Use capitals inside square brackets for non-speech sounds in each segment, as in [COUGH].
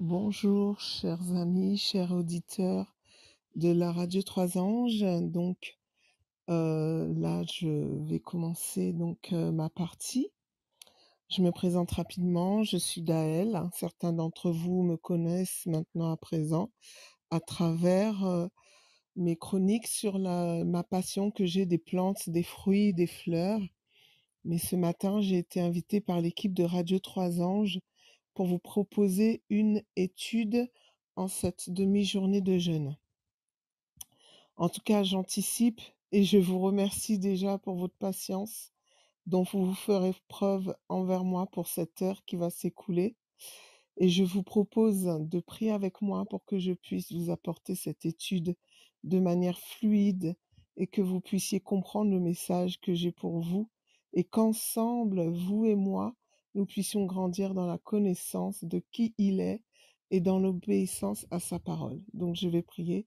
Bonjour, chers amis, chers auditeurs de la radio Trois Anges. Donc, euh, là, je vais commencer donc euh, ma partie. Je me présente rapidement. Je suis Daël. Hein, certains d'entre vous me connaissent maintenant à présent à travers euh, mes chroniques sur ma passion que j'ai des plantes, des fruits, des fleurs. Mais ce matin, j'ai été invitée par l'équipe de Radio Trois Anges pour vous proposer une étude en cette demi-journée de jeûne. En tout cas, j'anticipe et je vous remercie déjà pour votre patience dont vous vous ferez preuve envers moi pour cette heure qui va s'écouler. Et je vous propose de prier avec moi pour que je puisse vous apporter cette étude de manière fluide et que vous puissiez comprendre le message que j'ai pour vous et qu'ensemble, vous et moi, nous puissions grandir dans la connaissance de qui il est et dans l'obéissance à sa parole. Donc je vais prier.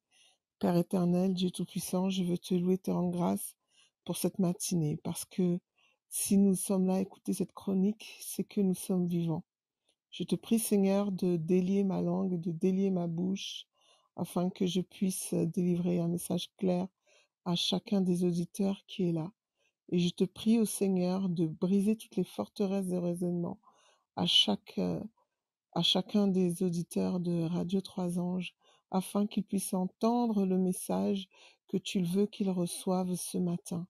Père éternel, Dieu Tout-Puissant, je veux te louer, te rendre grâce pour cette matinée, parce que si nous sommes là à écouter cette chronique, c'est que nous sommes vivants. Je te prie, Seigneur, de délier ma langue, de délier ma bouche, afin que je puisse délivrer un message clair à chacun des auditeurs qui est là. Et je te prie, ô Seigneur, de briser toutes les forteresses de raisonnement à, chaque, euh, à chacun des auditeurs de Radio Trois Anges, afin qu'ils puissent entendre le message que tu veux qu'ils reçoivent ce matin.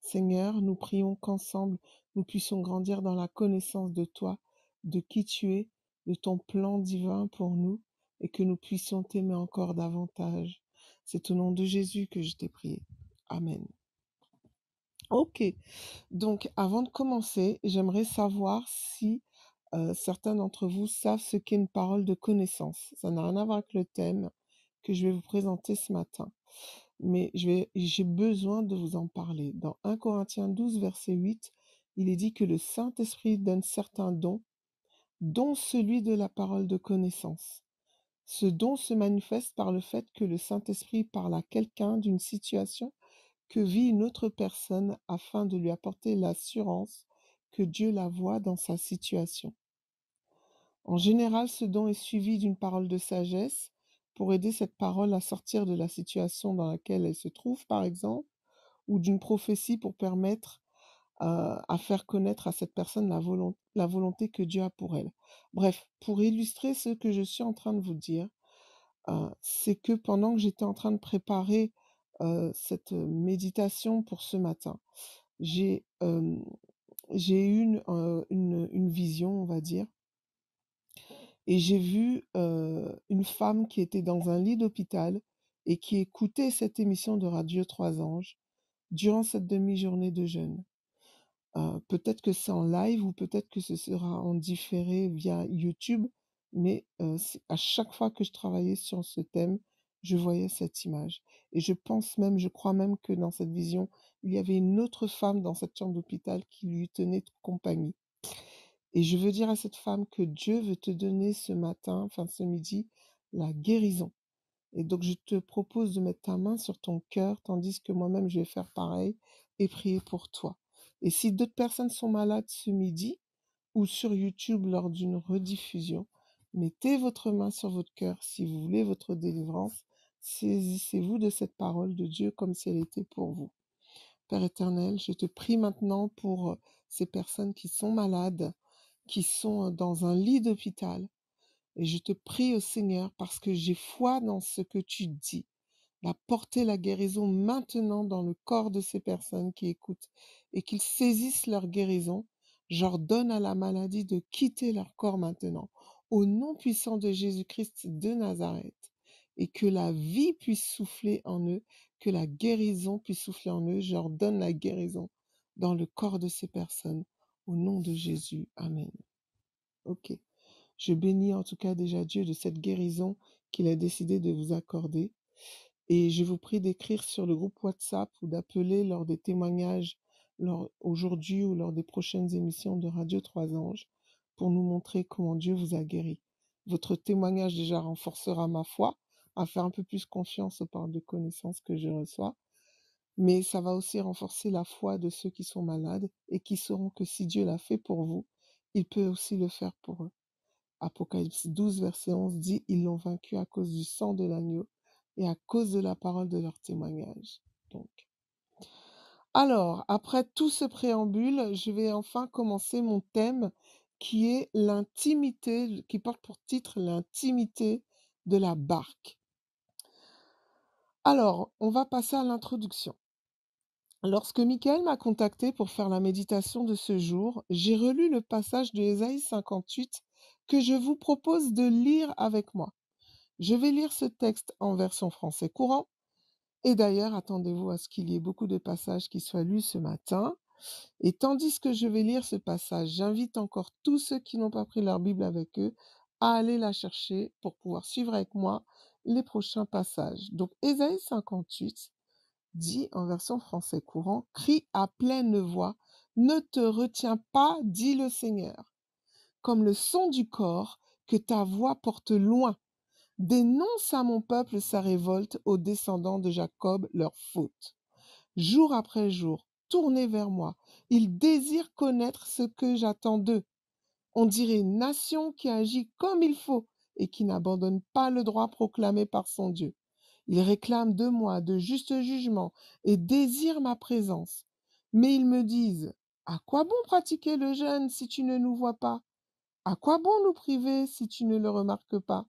Seigneur, nous prions qu'ensemble nous puissions grandir dans la connaissance de toi, de qui tu es, de ton plan divin pour nous, et que nous puissions t'aimer encore davantage. C'est au nom de Jésus que je t'ai prié. Amen. Ok. Donc, avant de commencer, j'aimerais savoir si euh, certains d'entre vous savent ce qu'est une parole de connaissance. Ça n'a rien à voir avec le thème que je vais vous présenter ce matin. Mais j'ai besoin de vous en parler. Dans 1 Corinthiens 12, verset 8, il est dit que le Saint-Esprit donne certains dons, dont celui de la parole de connaissance. Ce don se manifeste par le fait que le Saint-Esprit parle à quelqu'un d'une situation que vit une autre personne afin de lui apporter l'assurance que Dieu la voit dans sa situation. En général, ce don est suivi d'une parole de sagesse pour aider cette parole à sortir de la situation dans laquelle elle se trouve, par exemple, ou d'une prophétie pour permettre euh, à faire connaître à cette personne la, volonté que Dieu a pour elle. Bref, pour illustrer ce que je suis en train de vous dire, euh, c'est que pendant que j'étais en train de préparer cette méditation pour ce matin. J'ai eu une, vision, on va dire, et j'ai vu une femme qui était dans un lit d'hôpital et qui écoutait cette émission de Radio Trois Anges durant cette demi-journée de jeûne. peut-être que c'est en live ou peut-être que ce sera en différé via YouTube, mais à chaque fois que je travaillais sur ce thème, je voyais cette image. Et je pense même, je crois même que dans cette vision, il y avait une autre femme dans cette chambre d'hôpital qui lui tenait compagnie. Et je veux dire à cette femme que Dieu veut te donner ce matin, enfin ce midi, la guérison. Et donc je te propose de mettre ta main sur ton cœur, tandis que moi-même je vais faire pareil et prier pour toi. Et si d'autres personnes sont malades ce midi ou sur YouTube lors d'une rediffusion, mettez votre main sur votre cœur si vous voulez votre délivrance Saisissez-vous de cette parole de Dieu comme si elle était pour vous. Père éternel, je te prie maintenant pour euh, ces personnes qui sont malades, qui sont euh, dans un lit d'hôpital. Et je te prie au Seigneur parce que j'ai foi dans ce que tu dis d'apporter la guérison maintenant dans le corps de ces personnes qui écoutent et qu'ils saisissent leur guérison. J'ordonne à la maladie de quitter leur corps maintenant, au nom puissant de Jésus-Christ de Nazareth et que la vie puisse souffler en eux, que la guérison puisse souffler en eux. J'ordonne la guérison dans le corps de ces personnes. Au nom de Jésus. Amen. Ok. Je bénis en tout cas déjà Dieu de cette guérison qu'il a décidé de vous accorder. Et je vous prie d'écrire sur le groupe WhatsApp ou d'appeler lors des témoignages aujourd'hui ou lors des prochaines émissions de Radio Trois Anges pour nous montrer comment Dieu vous a guéri. Votre témoignage déjà renforcera ma foi à faire un peu plus confiance aux paroles de connaissances que je reçois. Mais ça va aussi renforcer la foi de ceux qui sont malades et qui sauront que si Dieu l'a fait pour vous, il peut aussi le faire pour eux. Apocalypse 12, verset 11 dit, ils l'ont vaincu à cause du sang de l'agneau et à cause de la parole de leur témoignage. Donc. Alors, après tout ce préambule, je vais enfin commencer mon thème qui est l'intimité, qui porte pour titre l'intimité de la barque. Alors, on va passer à l'introduction. Lorsque Michael m'a contacté pour faire la méditation de ce jour, j'ai relu le passage de Ésaïe 58 que je vous propose de lire avec moi. Je vais lire ce texte en version français courant. Et d'ailleurs, attendez-vous à ce qu'il y ait beaucoup de passages qui soient lus ce matin. Et tandis que je vais lire ce passage, j'invite encore tous ceux qui n'ont pas pris leur Bible avec eux à aller la chercher pour pouvoir suivre avec moi les prochains passages. Donc, Ésaïe 58 dit en version français courant, crie à pleine voix, ne te retiens pas, dit le Seigneur, comme le son du corps que ta voix porte loin. Dénonce à mon peuple sa révolte, aux descendants de Jacob leur faute. Jour après jour, tournez vers moi, ils désirent connaître ce que j'attends d'eux. On dirait nation qui agit comme il faut, et qui n'abandonne pas le droit proclamé par son Dieu. Il réclame de moi de juste jugement et désire ma présence. Mais ils me disent À quoi bon pratiquer le jeûne si tu ne nous vois pas À quoi bon nous priver si tu ne le remarques pas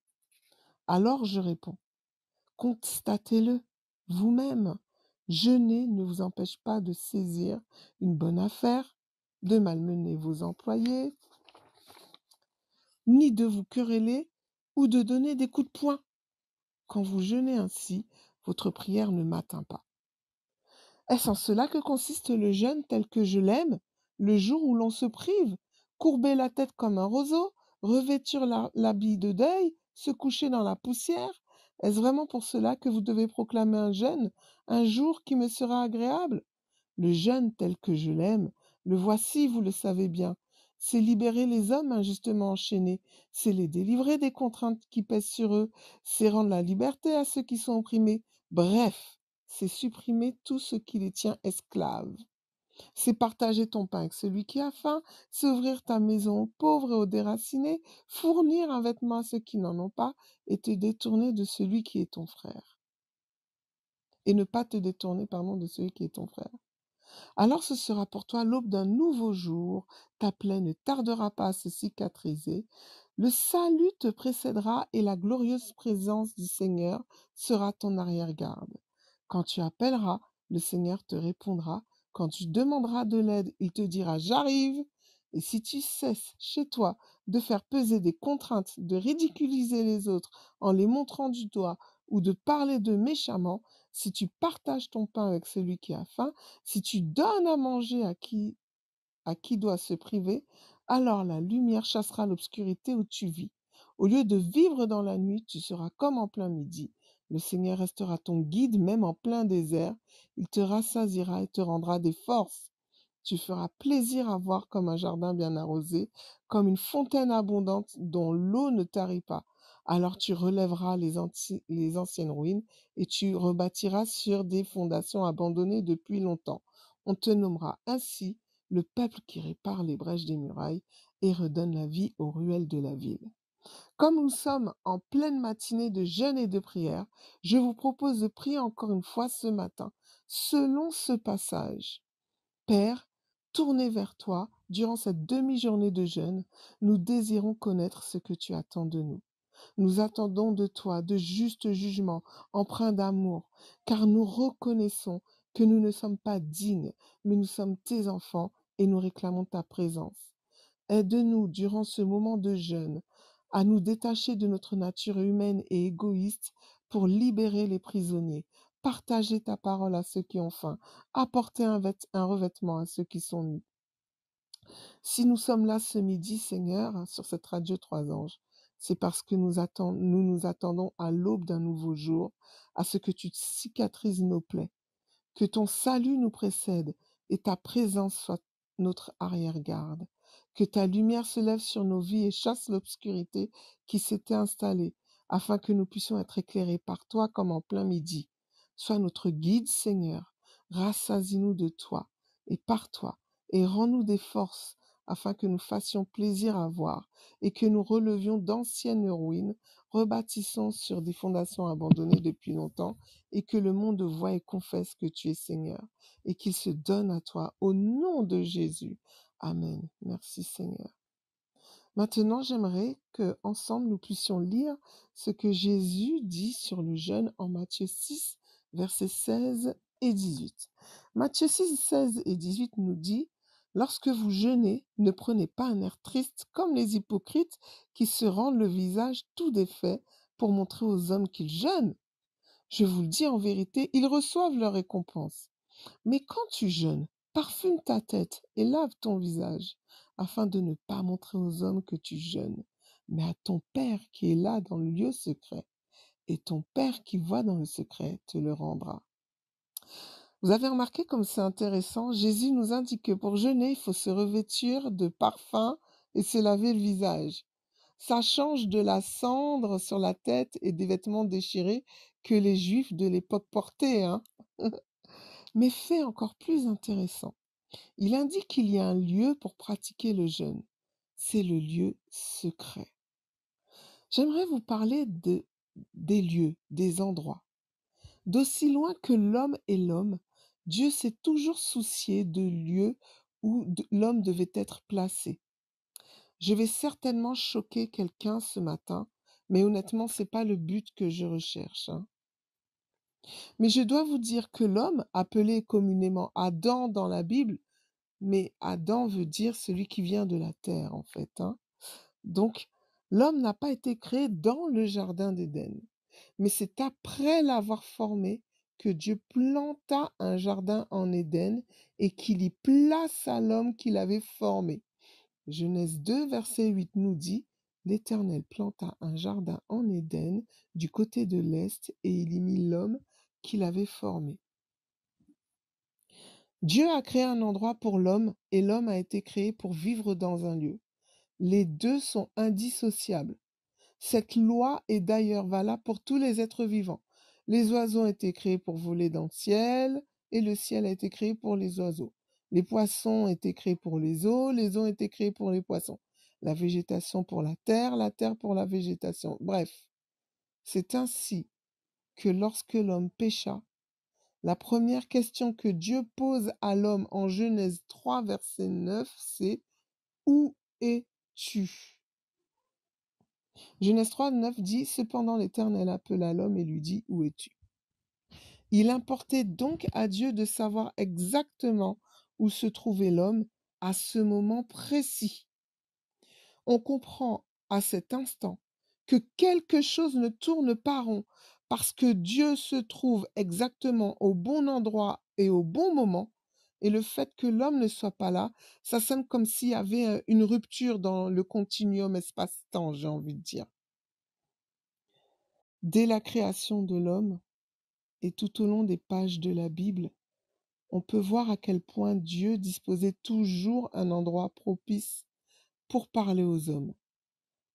Alors je réponds Constatez-le vous-même. Jeûner ne vous empêche pas de saisir une bonne affaire, de malmener vos employés, ni de vous quereller ou de donner des coups de poing. Quand vous jeûnez ainsi, votre prière ne m'atteint pas. Est-ce en cela que consiste le jeûne tel que je l'aime, le jour où l'on se prive, courber la tête comme un roseau, revêtir l'habit de deuil, se coucher dans la poussière Est-ce vraiment pour cela que vous devez proclamer un jeûne, un jour qui me sera agréable Le jeûne tel que je l'aime, le voici, vous le savez bien, c'est libérer les hommes injustement hein, enchaînés, c'est les délivrer des contraintes qui pèsent sur eux, c'est rendre la liberté à ceux qui sont opprimés. Bref, c'est supprimer tout ce qui les tient esclaves. C'est partager ton pain avec celui qui a faim, c'est ouvrir ta maison aux pauvres et aux déracinés, fournir un vêtement à ceux qui n'en ont pas et te détourner de celui qui est ton frère. Et ne pas te détourner, pardon, de celui qui est ton frère. Alors ce sera pour toi l'aube d'un nouveau jour, ta plaie ne tardera pas à se cicatriser, le salut te précédera et la glorieuse présence du Seigneur sera ton arrière-garde. Quand tu appelleras, le Seigneur te répondra. Quand tu demanderas de l'aide, il te dira J'arrive. Et si tu cesses chez toi de faire peser des contraintes, de ridiculiser les autres en les montrant du doigt ou de parler de méchamment, si tu partages ton pain avec celui qui a faim, si tu donnes à manger à qui, à qui doit se priver, alors la lumière chassera l'obscurité où tu vis. Au lieu de vivre dans la nuit, tu seras comme en plein midi. Le Seigneur restera ton guide même en plein désert. Il te rassasira et te rendra des forces. Tu feras plaisir à voir comme un jardin bien arrosé, comme une fontaine abondante dont l'eau ne tarit pas. Alors tu relèveras les, anciennes ruines et tu rebâtiras sur des fondations abandonnées depuis longtemps. On te nommera ainsi le peuple qui répare les brèches des murailles et redonne la vie aux ruelles de la ville. Comme nous sommes en pleine matinée de jeûne et de prière, je vous propose de prier encore une fois ce matin, selon ce passage. Père, tourné vers toi, durant cette demi-journée de jeûne, nous désirons connaître ce que tu attends de nous. Nous attendons de toi de justes jugements, empreints d'amour, car nous reconnaissons que nous ne sommes pas dignes, mais nous sommes tes enfants et nous réclamons ta présence. Aide-nous durant ce moment de jeûne à nous détacher de notre nature humaine et égoïste pour libérer les prisonniers, partager ta parole à ceux qui ont faim, apporter un, un revêtement à ceux qui sont nus. Si nous sommes là ce midi, Seigneur, sur cette radio Trois Anges, c'est parce que nous, nous nous attendons à l'aube d'un nouveau jour, à ce que tu cicatrises nos plaies, que ton salut nous précède et ta présence soit notre arrière-garde, que ta lumière se lève sur nos vies et chasse l'obscurité qui s'était installée, afin que nous puissions être éclairés par toi comme en plein midi. Sois notre guide, Seigneur, rassasie-nous de toi et par toi, et rends-nous des forces afin que nous fassions plaisir à voir, et que nous relevions d'anciennes ruines, rebâtissons sur des fondations abandonnées depuis longtemps, et que le monde voit et confesse que tu es Seigneur, et qu'il se donne à toi au nom de Jésus. Amen. Merci Seigneur. Maintenant, j'aimerais que ensemble nous puissions lire ce que Jésus dit sur le jeûne en Matthieu 6, versets 16 et 18. Matthieu 6, 16 et 18 nous dit Lorsque vous jeûnez, ne prenez pas un air triste comme les hypocrites qui se rendent le visage tout défait pour montrer aux hommes qu'ils jeûnent. Je vous le dis en vérité, ils reçoivent leur récompense. Mais quand tu jeûnes, parfume ta tête et lave ton visage, afin de ne pas montrer aux hommes que tu jeûnes, mais à ton Père qui est là dans le lieu secret. Et ton Père qui voit dans le secret te le rendra. Vous avez remarqué comme c'est intéressant, Jésus nous indique que pour jeûner, il faut se revêtir de parfum et se laver le visage. Ça change de la cendre sur la tête et des vêtements déchirés que les Juifs de l'époque portaient. Hein. [LAUGHS] Mais fait encore plus intéressant, il indique qu'il y a un lieu pour pratiquer le jeûne. C'est le lieu secret. J'aimerais vous parler des lieux, des endroits. D'aussi loin que l'homme est l'homme, Dieu s'est toujours soucié de lieu où l'homme devait être placé. Je vais certainement choquer quelqu'un ce matin, mais honnêtement, ce n'est pas le but que je recherche. Hein. Mais je dois vous dire que l'homme, appelé communément Adam dans la Bible, mais Adam veut dire celui qui vient de la terre, en fait. Hein. Donc, l'homme n'a pas été créé dans le jardin d'Éden, mais c'est après l'avoir formé que Dieu planta un jardin en Éden et qu'il y plaça l'homme qu'il avait formé. Genèse 2, verset 8 nous dit, L'Éternel planta un jardin en Éden du côté de l'Est et il y mit l'homme qu'il avait formé. Dieu a créé un endroit pour l'homme et l'homme a été créé pour vivre dans un lieu. Les deux sont indissociables. Cette loi est d'ailleurs valable pour tous les êtres vivants. Les oiseaux ont été créés pour voler dans le ciel et le ciel a été créé pour les oiseaux. Les poissons étaient créés pour les eaux, les eaux ont été créées pour les poissons. La végétation pour la terre, la terre pour la végétation. Bref, c'est ainsi que lorsque l'homme pécha, la première question que Dieu pose à l'homme en Genèse 3, verset 9, c'est Où es-tu Genèse 3, 9 dit Cependant l'Éternel appela l'homme et lui dit Où es-tu Il importait donc à Dieu de savoir exactement où se trouvait l'homme à ce moment précis. On comprend à cet instant que quelque chose ne tourne pas rond parce que Dieu se trouve exactement au bon endroit et au bon moment et le fait que l'homme ne soit pas là, ça sonne comme s'il y avait une rupture dans le continuum espace-temps, j'ai envie de dire. Dès la création de l'homme, et tout au long des pages de la Bible, on peut voir à quel point Dieu disposait toujours un endroit propice pour parler aux hommes,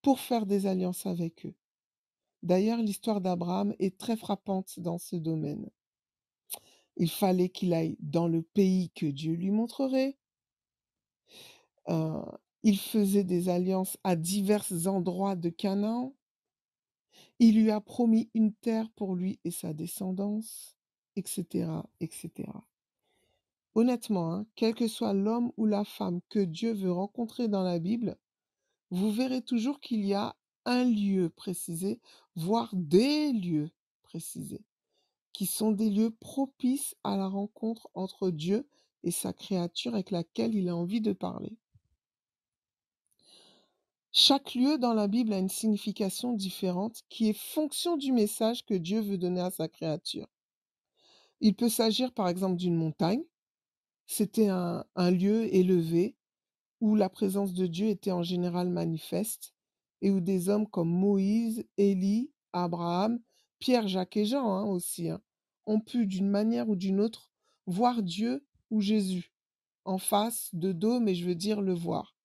pour faire des alliances avec eux. D'ailleurs, l'histoire d'Abraham est très frappante dans ce domaine. Il fallait qu'il aille dans le pays que Dieu lui montrerait. Euh, il faisait des alliances à divers endroits de Canaan. Il lui a promis une terre pour lui et sa descendance, etc., etc. Honnêtement, hein, quel que soit l'homme ou la femme que Dieu veut rencontrer dans la Bible, vous verrez toujours qu'il y a un lieu précisé, voire des lieux précisés qui sont des lieux propices à la rencontre entre Dieu et sa créature avec laquelle il a envie de parler. Chaque lieu dans la Bible a une signification différente qui est fonction du message que Dieu veut donner à sa créature. Il peut s'agir par exemple d'une montagne. C'était un, lieu élevé où la présence de Dieu était en général manifeste et où des hommes comme Moïse, Élie, Abraham Pierre, Jacques et Jean hein, aussi, hein, ont pu d'une manière ou d'une autre voir Dieu ou Jésus en face, de dos, mais je veux dire le voir,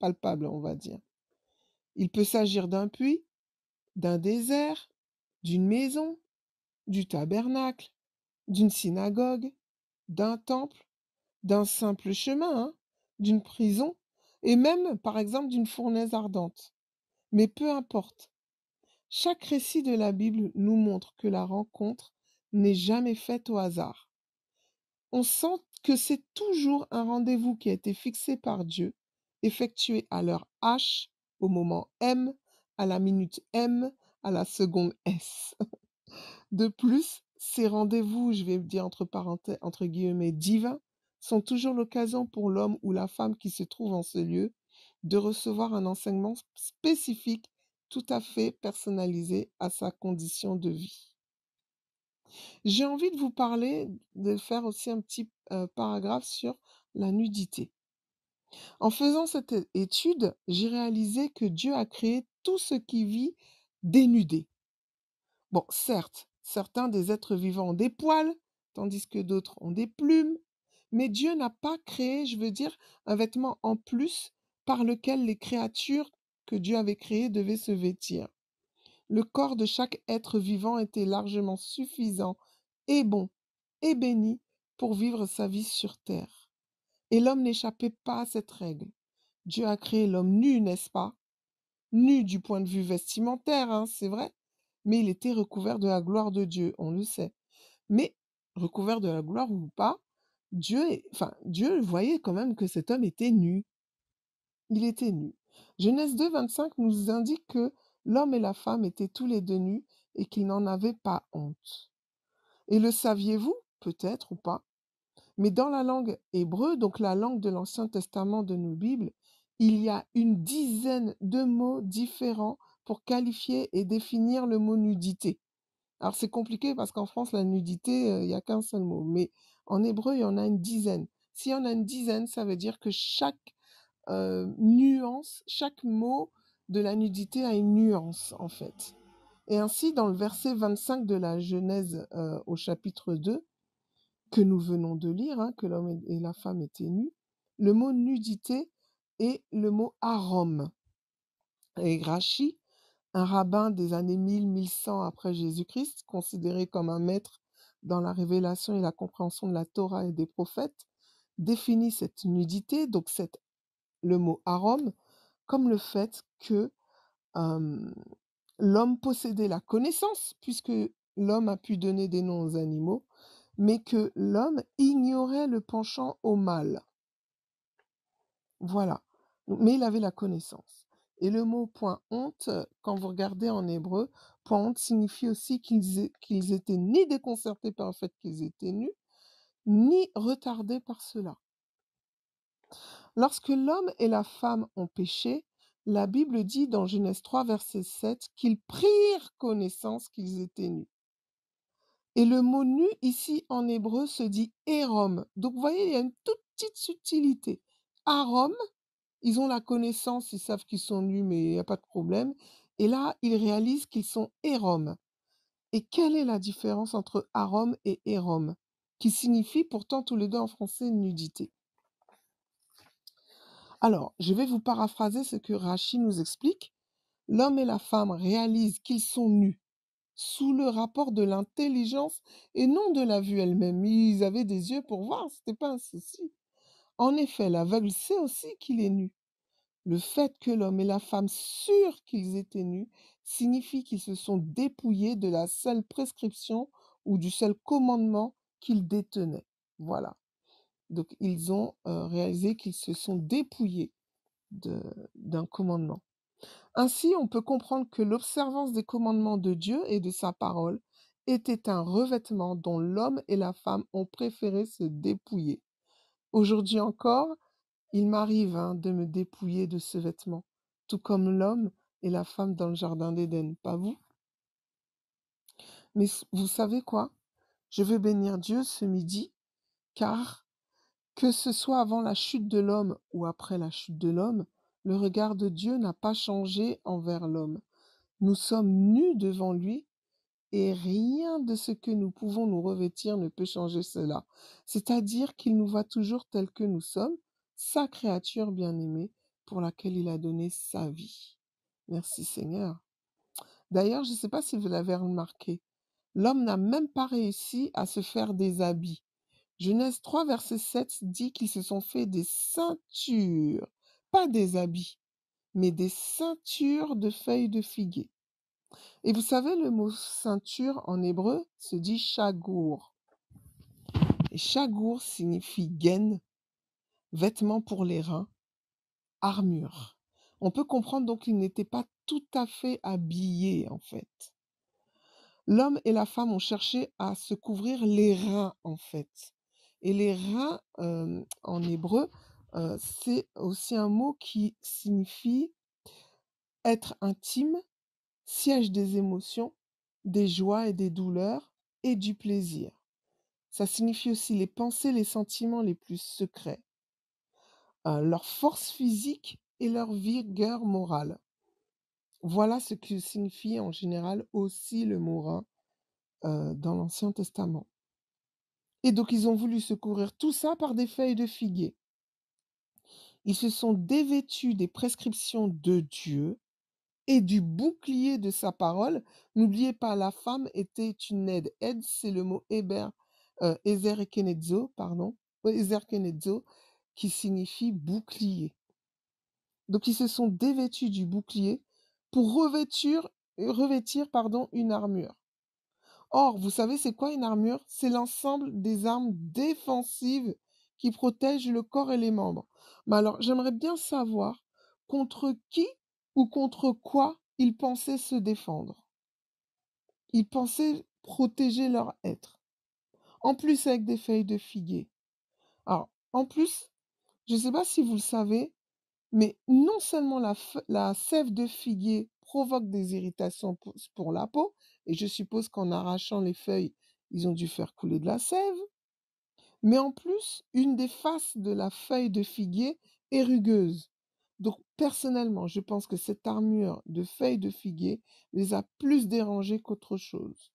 palpable on va dire. Il peut s'agir d'un puits, d'un désert, d'une maison, du tabernacle, d'une synagogue, d'un temple, d'un simple chemin, hein, d'une prison, et même par exemple d'une fournaise ardente. Mais peu importe, chaque récit de la Bible nous montre que la rencontre n'est jamais faite au hasard. On sent que c'est toujours un rendez-vous qui a été fixé par Dieu, effectué à l'heure H, au moment M, à la minute M, à la seconde S. [LAUGHS] De plus, ces rendez-vous, je vais dire entre parenthèses, entre guillemets, divins, sont toujours l'occasion pour l'homme ou la femme qui se trouve en ce lieu de recevoir un enseignement spécifique tout à fait personnalisé à sa condition de vie. J'ai envie de vous parler, de faire aussi un petit paragraphe sur la nudité. En faisant cette étude, j'ai réalisé que Dieu a créé tout ce qui vit dénudé. Bon, certes, certains des êtres vivants ont des poils, tandis que d'autres ont des plumes, mais Dieu n'a pas créé, je veux dire, un vêtement en plus par lequel les créatures que Dieu avait créé devait se vêtir. Le corps de chaque être vivant était largement suffisant et bon et béni pour vivre sa vie sur terre. Et l'homme n'échappait pas à cette règle. Dieu a créé l'homme nu, n'est-ce pas Nu du point de vue vestimentaire, hein, c'est vrai, mais il était recouvert de la gloire de Dieu, on le sait. Mais recouvert de la gloire ou pas, Dieu, enfin, Dieu voyait quand même que cet homme était nu. Il était nu. Genèse 2, 25 nous indique que l'homme et la femme étaient tous les deux nus et qu'ils n'en avaient pas honte. Et le saviez-vous, peut-être ou pas Mais dans la langue hébreu, donc la langue de l'Ancien Testament de nos Bibles, il y a une dizaine de mots différents pour qualifier et définir le mot nudité. Alors c'est compliqué parce qu'en France, la nudité, euh, il n'y a qu'un seul mot, mais en hébreu, il y en a une dizaine. S'il y en a une dizaine, ça veut dire que chaque euh, nuance, chaque mot de la nudité a une nuance en fait. Et ainsi, dans le verset 25 de la Genèse euh, au chapitre 2, que nous venons de lire, hein, que l'homme et la femme étaient nus, le mot nudité est le mot arôme. Et Rachi, un rabbin des années 1000-1100 après Jésus-Christ, considéré comme un maître dans la révélation et la compréhension de la Torah et des prophètes, définit cette nudité, donc cette le mot arôme », comme le fait que l'homme possédait la connaissance, puisque l'homme a pu donner des noms aux animaux, mais que l'homme ignorait le penchant au mal. Voilà. Mais il avait la connaissance. Et le mot point honte, quand vous regardez en hébreu, point honte signifie aussi qu'ils qu'ils étaient ni déconcertés par le fait qu'ils étaient nus, ni retardés par cela. Lorsque l'homme et la femme ont péché, la Bible dit dans Genèse 3, verset 7, qu'ils prirent connaissance qu'ils étaient nus. Et le mot nu ici en hébreu se dit Hérom. Donc vous voyez, il y a une toute petite subtilité. Arom, ils ont la connaissance, ils savent qu'ils sont nus, mais il n'y a pas de problème. Et là, ils réalisent qu'ils sont Hérom. Et quelle est la différence entre Arom et Hérom, qui signifie pourtant tous les deux en français nudité alors, je vais vous paraphraser ce que Rachid nous explique. L'homme et la femme réalisent qu'ils sont nus sous le rapport de l'intelligence et non de la vue elle-même. Ils avaient des yeux pour voir, ce n'était pas un souci. En effet, l'aveugle sait aussi qu'il est nu. Le fait que l'homme et la femme sûrent qu'ils étaient nus signifie qu'ils se sont dépouillés de la seule prescription ou du seul commandement qu'ils détenaient. Voilà. Donc ils ont euh, réalisé qu'ils se sont dépouillés d'un commandement. Ainsi, on peut comprendre que l'observance des commandements de Dieu et de sa parole était un revêtement dont l'homme et la femme ont préféré se dépouiller. Aujourd'hui encore, il m'arrive hein, de me dépouiller de ce vêtement, tout comme l'homme et la femme dans le jardin d'Éden, pas vous Mais vous savez quoi Je veux bénir Dieu ce midi, car que ce soit avant la chute de l'homme ou après la chute de l'homme, le regard de Dieu n'a pas changé envers l'homme. Nous sommes nus devant lui et rien de ce que nous pouvons nous revêtir ne peut changer cela. C'est-à-dire qu'il nous voit toujours tels que nous sommes, sa créature bien-aimée pour laquelle il a donné sa vie. Merci Seigneur. D'ailleurs, je ne sais pas si vous l'avez remarqué, l'homme n'a même pas réussi à se faire des habits. Genèse 3, verset 7 dit qu'ils se sont fait des ceintures, pas des habits, mais des ceintures de feuilles de figuier. Et vous savez, le mot ceinture en hébreu se dit chagour. Et chagour signifie gaine, vêtement pour les reins, armure. On peut comprendre donc qu'ils n'étaient pas tout à fait habillés en fait. L'homme et la femme ont cherché à se couvrir les reins en fait. Et les rats, en hébreu, c'est aussi un mot qui signifie être intime, siège des émotions, des joies et des douleurs, et du plaisir. Ça signifie aussi les pensées, les sentiments les plus secrets, leur force physique et leur vigueur morale. Voilà ce que signifie en général aussi le mot rein dans l'Ancien Testament. Et donc ils ont voulu secourir tout ça par des feuilles de figuier. Ils se sont dévêtus des prescriptions de Dieu et du bouclier de sa parole. N'oubliez pas, la femme était une aide. Aide, c'est le mot héber, euh, Ezer Kenezo, pardon, euh, Ezer qui signifie bouclier. Donc ils se sont dévêtus du bouclier pour revêtir, revêtir pardon, une armure. Or, vous savez, c'est quoi une armure C'est l'ensemble des armes défensives qui protègent le corps et les membres. Mais alors, j'aimerais bien savoir contre qui ou contre quoi ils pensaient se défendre. Ils pensaient protéger leur être. En plus, avec des feuilles de figuier. Alors, en plus, je ne sais pas si vous le savez, mais non seulement la, la sève de figuier provoque des irritations pour, la peau, et je suppose qu'en arrachant les feuilles, ils ont dû faire couler de la sève. Mais en plus, une des faces de la feuille de figuier est rugueuse. Donc personnellement, je pense que cette armure de feuilles de figuier les a plus dérangés qu'autre chose.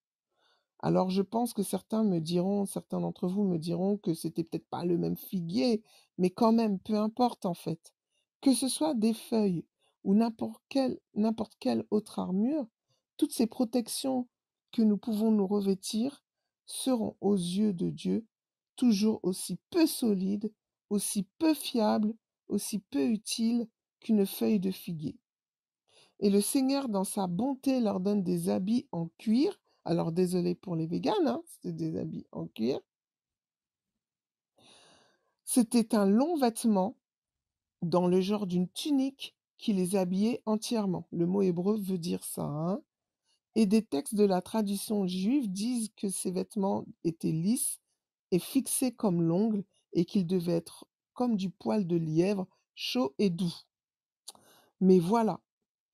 Alors je pense que certains me diront, certains d'entre vous me diront que c'était peut-être pas le même figuier, mais quand même, peu importe en fait. Que ce soit des feuilles ou n'importe quelle, quelle autre armure, toutes ces protections que nous pouvons nous revêtir seront aux yeux de Dieu toujours aussi peu solides, aussi peu fiables, aussi peu utiles qu'une feuille de figuier. Et le Seigneur, dans sa bonté, leur donne des habits en cuir. Alors désolé pour les véganes, hein, c'était des habits en cuir. C'était un long vêtement dans le genre d'une tunique qui les habillait entièrement. Le mot hébreu veut dire ça. Hein. et des textes de la tradition juive disent que ces vêtements étaient lisses et fixés comme l'ongle et qu'ils devaient être comme du poil de lièvre, chaud et doux. Mais voilà,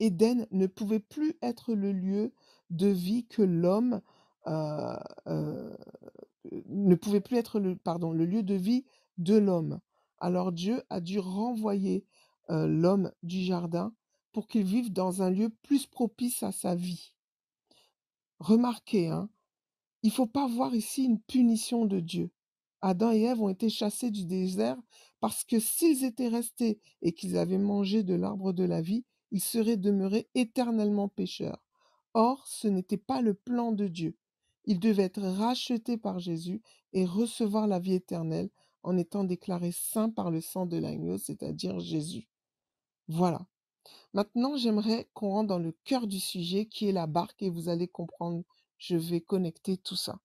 Éden ne pouvait plus être le lieu de vie que l'homme euh, euh, ne pouvait plus être le, pardon, le lieu de vie de l'homme. Alors Dieu a dû renvoyer euh, l'homme du jardin pour qu'il vive dans un lieu plus propice à sa vie. Remarquez, hein, il ne faut pas voir ici une punition de Dieu. Adam et Ève ont été chassés du désert parce que s'ils étaient restés et qu'ils avaient mangé de l'arbre de la vie, ils seraient demeurés éternellement pécheurs. Or, ce n'était pas le plan de Dieu. Ils devaient être rachetés par Jésus et recevoir la vie éternelle en étant déclarés saints par le sang de l'agneau, c'est-à-dire Jésus. Voilà. Maintenant, j'aimerais qu'on rentre dans le cœur du sujet qui est la barque et vous allez comprendre, je vais connecter tout ça.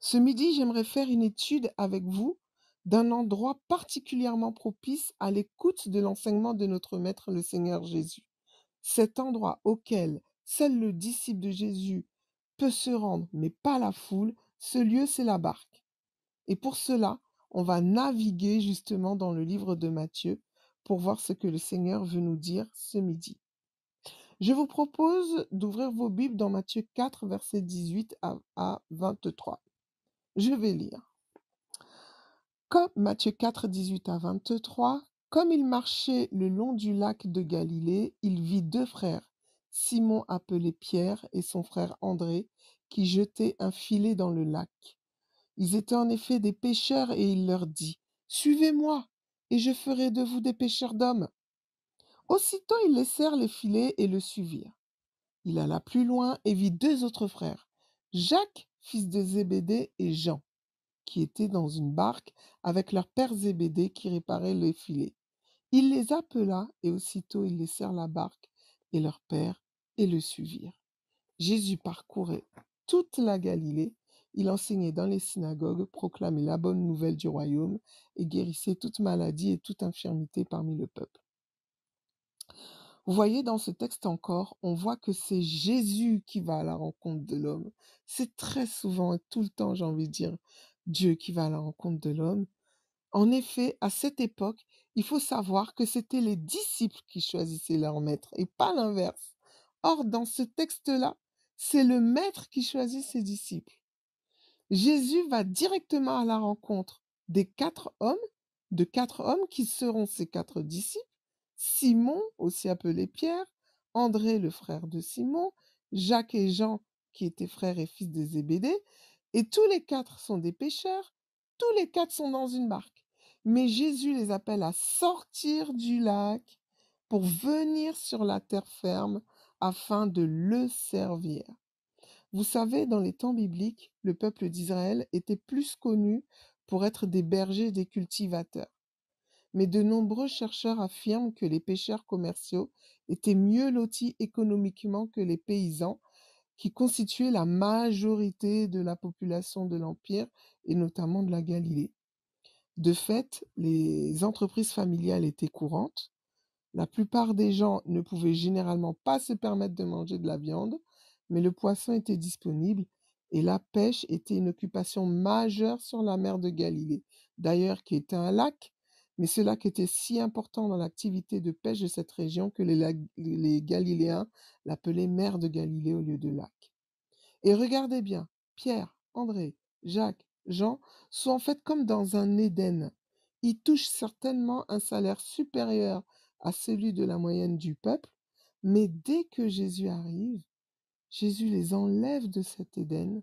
Ce midi, j'aimerais faire une étude avec vous d'un endroit particulièrement propice à l'écoute de l'enseignement de notre Maître le Seigneur Jésus. Cet endroit auquel seul le disciple de Jésus peut se rendre, mais pas la foule, ce lieu, c'est la barque. Et pour cela, on va naviguer justement dans le livre de Matthieu pour voir ce que le Seigneur veut nous dire ce midi. Je vous propose d'ouvrir vos Bibles dans Matthieu 4, versets 18 à 23. Je vais lire. Comme Matthieu 4, 18 à 23, comme il marchait le long du lac de Galilée, il vit deux frères, Simon appelé Pierre et son frère André, qui jetaient un filet dans le lac. Ils étaient en effet des pêcheurs et il leur dit, Suivez-moi, et je ferai de vous des pêcheurs d'hommes. Aussitôt ils laissèrent les filets et le suivirent. Il alla plus loin et vit deux autres frères, Jacques, fils de Zébédée, et Jean, qui étaient dans une barque avec leur père Zébédée qui réparait les filets. Il les appela, et aussitôt ils laissèrent la barque et leur père et le suivirent. Jésus parcourait toute la Galilée, il enseignait dans les synagogues, proclamait la bonne nouvelle du royaume et guérissait toute maladie et toute infirmité parmi le peuple. Vous voyez, dans ce texte encore, on voit que c'est Jésus qui va à la rencontre de l'homme. C'est très souvent et tout le temps, j'ai envie de dire, Dieu qui va à la rencontre de l'homme. En effet, à cette époque, il faut savoir que c'était les disciples qui choisissaient leur maître et pas l'inverse. Or, dans ce texte-là, c'est le maître qui choisit ses disciples. Jésus va directement à la rencontre des quatre hommes, de quatre hommes qui seront ses quatre disciples, Simon, aussi appelé Pierre, André, le frère de Simon, Jacques et Jean, qui étaient frères et fils de Zébédée, et tous les quatre sont des pêcheurs, tous les quatre sont dans une barque. Mais Jésus les appelle à sortir du lac pour venir sur la terre ferme afin de le servir. Vous savez, dans les temps bibliques, le peuple d'Israël était plus connu pour être des bergers et des cultivateurs. Mais de nombreux chercheurs affirment que les pêcheurs commerciaux étaient mieux lotis économiquement que les paysans, qui constituaient la majorité de la population de l'Empire et notamment de la Galilée. De fait, les entreprises familiales étaient courantes. La plupart des gens ne pouvaient généralement pas se permettre de manger de la viande, mais le poisson était disponible et la pêche était une occupation majeure sur la mer de Galilée, d'ailleurs qui était un lac, mais ce lac était si important dans l'activité de pêche de cette région que les, Galiléens l'appelaient mer de Galilée au lieu de lac. Et regardez bien, Pierre, André, Jacques, Jean sont en fait comme dans un Éden. Ils touchent certainement un salaire supérieur à celui de la moyenne du peuple, mais dès que Jésus arrive, Jésus les enlève de cet Éden,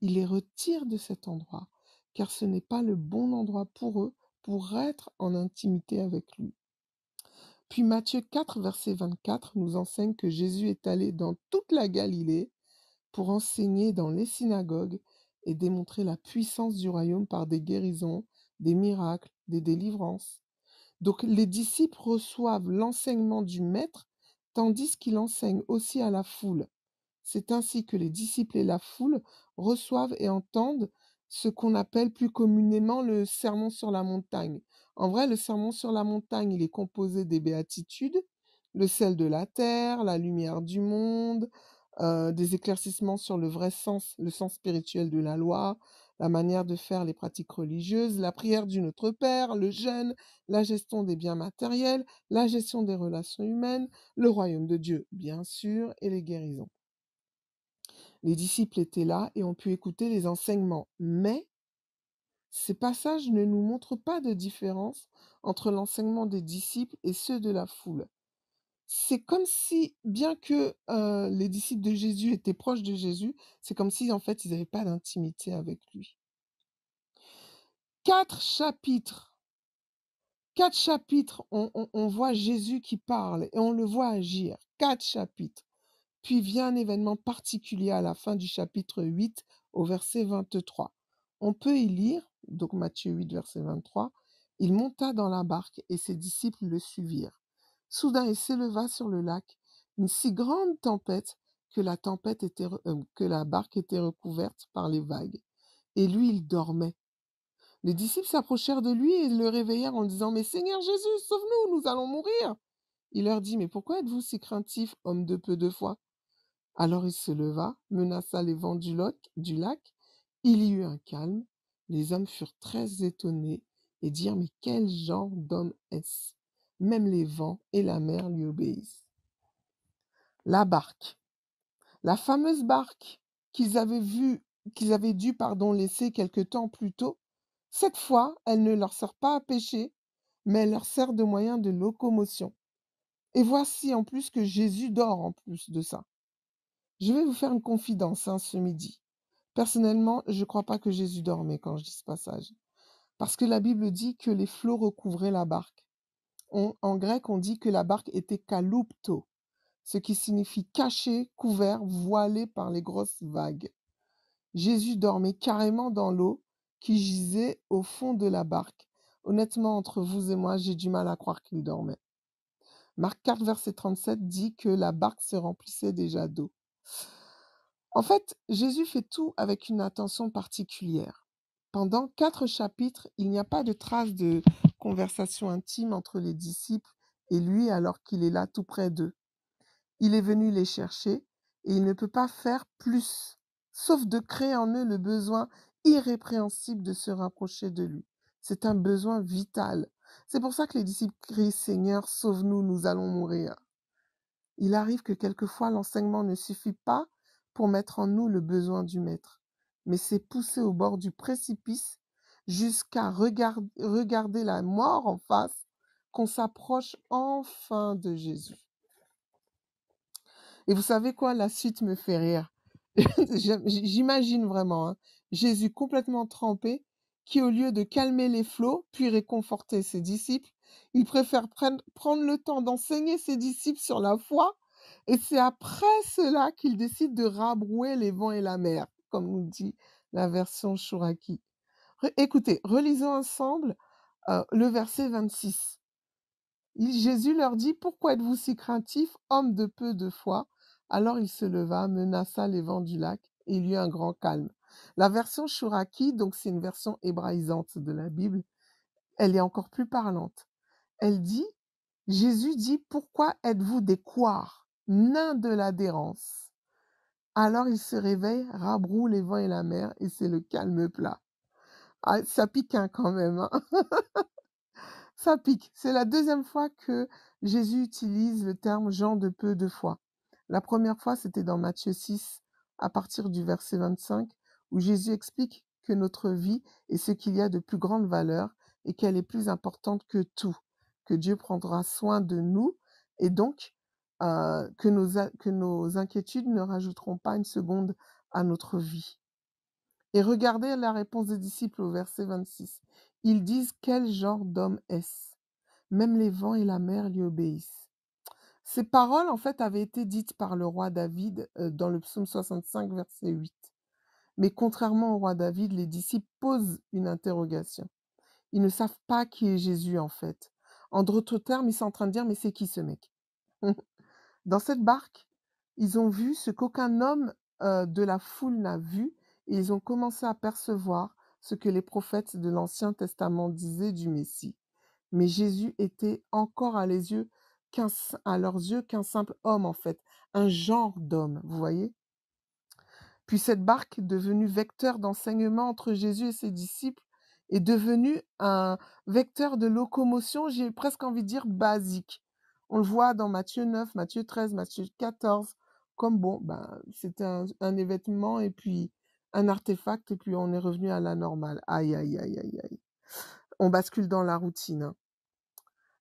il les retire de cet endroit, car ce n'est pas le bon endroit pour eux pour être en intimité avec lui. Puis Matthieu 4, verset 24 nous enseigne que Jésus est allé dans toute la Galilée pour enseigner dans les synagogues et démontrer la puissance du royaume par des guérisons, des miracles, des délivrances. Donc les disciples reçoivent l'enseignement du Maître, tandis qu'il enseigne aussi à la foule. C'est ainsi que les disciples et la foule reçoivent et entendent ce qu'on appelle plus communément le sermon sur la montagne. En vrai, le sermon sur la montagne, il est composé des béatitudes, le sel de la terre, la lumière du monde, euh, des éclaircissements sur le vrai sens, le sens spirituel de la loi, la manière de faire les pratiques religieuses, la prière du Notre Père, le jeûne, la gestion des biens matériels, la gestion des relations humaines, le royaume de Dieu, bien sûr, et les guérisons. Les disciples étaient là et ont pu écouter les enseignements. Mais ces passages ne nous montrent pas de différence entre l'enseignement des disciples et ceux de la foule. C'est comme si, bien que euh, les disciples de Jésus étaient proches de Jésus, c'est comme si en fait ils n'avaient pas d'intimité avec lui. Quatre chapitres quatre chapitres, on, voit Jésus qui parle et on le voit agir. Quatre chapitres. Puis vient un événement particulier à la fin du chapitre 8 au verset 23. On peut y lire, donc Matthieu 8, verset 23, Il monta dans la barque et ses disciples le suivirent. Soudain il s'éleva sur le lac une si grande tempête que la, tempête était, euh, que la barque était recouverte par les vagues. Et lui, il dormait. Les disciples s'approchèrent de lui et le réveillèrent en disant, Mais Seigneur Jésus, sauve-nous, nous allons mourir. Il leur dit, Mais pourquoi êtes-vous si craintif, homme de peu de foi alors il se leva menaça les vents du, du lac il y eut un calme les hommes furent très étonnés et dirent mais quel genre d'homme est-ce même les vents et la mer lui obéissent la barque la fameuse barque qu'ils avaient vue qu'ils avaient dû pardon laisser quelque temps plus tôt cette fois elle ne leur sert pas à pêcher mais elle leur sert de moyen de locomotion et voici en plus que Jésus dort en plus de ça. Je vais vous faire une confidence hein, ce midi. Personnellement, je ne crois pas que Jésus dormait quand je dis ce passage. Parce que la Bible dit que les flots recouvraient la barque. en grec, on dit que la barque était kaloupto, ce qui signifie caché, couvert, voilé par les grosses vagues. Jésus dormait carrément dans l'eau qui gisait au fond de la barque. Honnêtement, entre vous et moi, j'ai du mal à croire qu'il dormait. Marc 4, verset 37 dit que la barque se remplissait déjà d'eau. En fait, Jésus fait tout avec une attention particulière. Pendant quatre chapitres, il n'y a pas de trace de conversation intime entre les disciples et lui alors qu'il est là tout près d'eux. Il est venu les chercher et il ne peut pas faire plus, sauf de créer en eux le besoin irrépréhensible de se rapprocher de lui. C'est un besoin vital. C'est pour ça que les disciples crient Seigneur, sauve-nous, nous allons mourir. Il arrive que quelquefois l'enseignement ne suffit pas pour mettre en nous le besoin du Maître, mais c'est poussé au bord du précipice jusqu'à regarder la mort en face qu'on s'approche enfin de Jésus. Et vous savez quoi, la suite me fait rire. [LAUGHS] J'imagine vraiment hein, Jésus complètement trempé, qui au lieu de calmer les flots, puis réconforter ses disciples, il préfère prendre le temps d'enseigner ses disciples sur la foi et c'est après cela qu'il décide de rabrouer les vents et la mer, comme nous dit la version Chouraki. écoutez, relisons ensemble euh, le verset 26. Jésus leur dit, Pourquoi êtes-vous si craintifs, hommes de peu de foi Alors il se leva, menaça les vents du lac, et il y eut un grand calme. La version Chouraki, donc c'est une version hébraïsante de la Bible, elle est encore plus parlante. Elle dit Jésus dit Pourquoi êtes-vous des couards, nains de l'adhérence Alors il se réveille, rabroue les vents et la mer, et c'est le calme plat. Ah, ça pique hein, quand même. Hein. [LAUGHS] ça pique. C'est la deuxième fois que Jésus utilise le terme gens de peu de foi. La première fois, c'était dans Matthieu 6, à partir du verset 25, où Jésus explique que notre vie est ce qu'il y a de plus grande valeur et qu'elle est plus importante que tout que Dieu prendra soin de nous et donc euh, que, nos, que nos inquiétudes ne rajouteront pas une seconde à notre vie. Et regardez la réponse des disciples au verset 26. Ils disent quel genre d'homme est-ce Même les vents et la mer lui obéissent. Ces paroles, en fait, avaient été dites par le roi David euh, dans le psaume 65, verset 8. Mais contrairement au roi David, les disciples posent une interrogation. Ils ne savent pas qui est Jésus, en fait. En d'autres termes, ils sont en train de dire Mais c'est qui ce mec [LAUGHS] Dans cette barque, ils ont vu ce qu'aucun homme euh, de la foule n'a vu et ils ont commencé à percevoir ce que les prophètes de l'Ancien Testament disaient du Messie. Mais Jésus était encore à, à leurs yeux qu'un simple homme, en fait, un genre d'homme, vous voyez Puis cette barque, devenue vecteur d'enseignement entre Jésus et ses disciples, est devenu un vecteur de locomotion, j'ai presque envie de dire basique. On le voit dans Matthieu 9, Matthieu 13, Matthieu 14, comme bon, ben, c'était un, événement et puis un artefact et puis on est revenu à la normale. Aïe, aïe, aïe, aïe, aïe. On bascule dans la routine. Hein.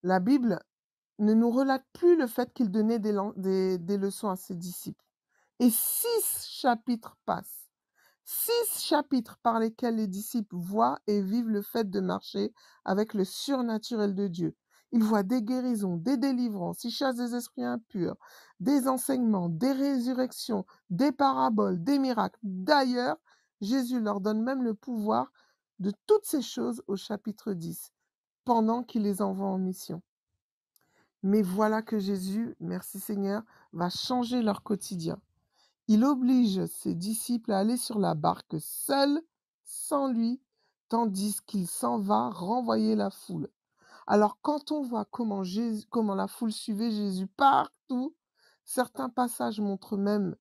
La Bible ne nous relate plus le fait qu'il donnait des, des leçons à ses disciples. Et six chapitres passent six chapitres par lesquels les disciples voient et vivent le fait de marcher avec le surnaturel de Dieu. Ils voient des guérisons, des délivrances, ils chassent des esprits impurs, des enseignements, des résurrections, des paraboles, des miracles. D'ailleurs, Jésus leur donne même le pouvoir de toutes ces choses au chapitre 10, pendant qu'il les envoie en mission. Mais voilà que Jésus, merci Seigneur, va changer leur quotidien. Il oblige ses disciples à aller sur la barque seul, sans lui, tandis qu'il s'en va renvoyer la foule. Alors quand on voit comment, comment la foule suivait Jésus partout, certains passages montrent même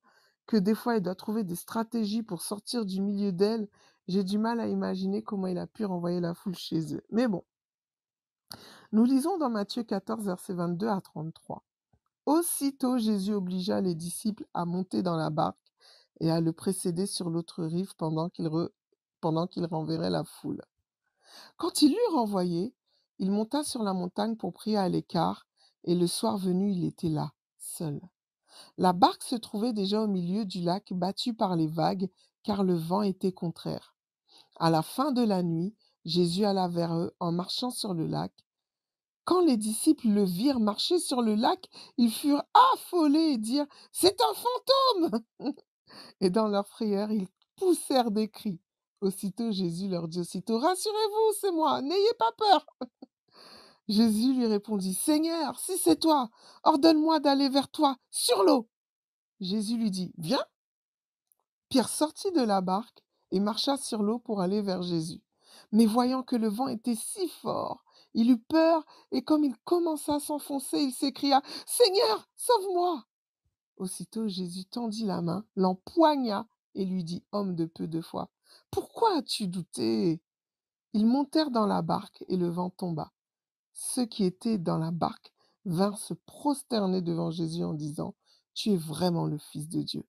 que des fois il doit trouver des stratégies pour sortir du milieu d'elle. J'ai du mal à imaginer comment il a pu renvoyer la foule chez eux. Mais bon. Nous lisons dans Matthieu 14, verset 22 à 33. Aussitôt Jésus obligea les disciples à monter dans la barque et à le précéder sur l'autre rive pendant qu'il, renverrait la foule. Quand il l'eut renvoyé, il monta sur la montagne pour prier à l'écart, et le soir venu il était là, seul. La barque se trouvait déjà au milieu du lac battu par les vagues, car le vent était contraire. À la fin de la nuit, Jésus alla vers eux en marchant sur le lac, quand les disciples le virent marcher sur le lac, ils furent affolés et dirent ⁇ C'est un fantôme !⁇ Et dans leur frayeur, ils poussèrent des cris. Aussitôt Jésus leur dit aussitôt ⁇ Rassurez-vous, c'est moi, n'ayez pas peur !⁇ Jésus lui répondit ⁇ Seigneur, si c'est toi, ordonne-moi d'aller vers toi sur l'eau !⁇ Jésus lui dit ⁇ Viens !⁇ Pierre sortit de la barque et marcha sur l'eau pour aller vers Jésus. Mais voyant que le vent était si fort il eut peur et comme il commença à s'enfoncer, il s'écria Seigneur, sauve-moi Aussitôt Jésus tendit la main, l'empoigna et lui dit Homme de peu de foi, pourquoi as-tu douté Ils montèrent dans la barque et le vent tomba. Ceux qui étaient dans la barque vinrent se prosterner devant Jésus en disant Tu es vraiment le Fils de Dieu.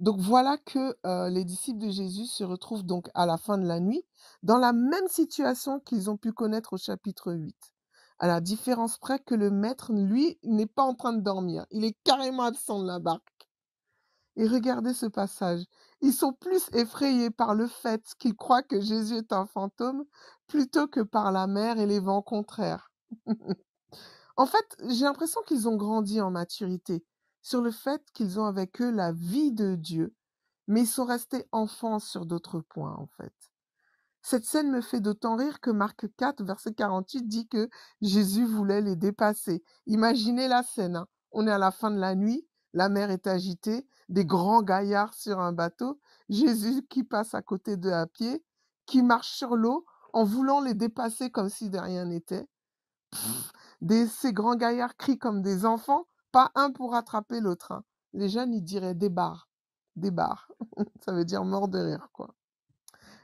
Donc voilà que les disciples de Jésus se retrouvent donc à la fin de la nuit dans la même situation qu'ils ont pu connaître au chapitre 8. À la différence près que le maître, lui, n'est pas en train de dormir. Il est carrément absent de la barque. Et regardez ce passage. Ils sont plus effrayés par le fait qu'ils croient que Jésus est un fantôme plutôt que par la mer et les vents contraires. [LAUGHS] en fait, j'ai l'impression qu'ils ont grandi en maturité sur le fait qu'ils ont avec eux la vie de Dieu, mais ils sont restés enfants sur d'autres points en fait. Cette scène me fait d'autant rire que Marc 4, verset 48 dit que Jésus voulait les dépasser. Imaginez la scène. Hein. On est à la fin de la nuit, la mer est agitée, des grands gaillards sur un bateau, Jésus qui passe à côté d'eux à pied, qui marche sur l'eau en voulant les dépasser comme si de rien n'était. ces grands gaillards crient comme des enfants, pas un pour attraper l'autre. Hein. Les jeunes, ils diraient débarre, débarre. [LAUGHS] ça veut dire mort de rire, quoi.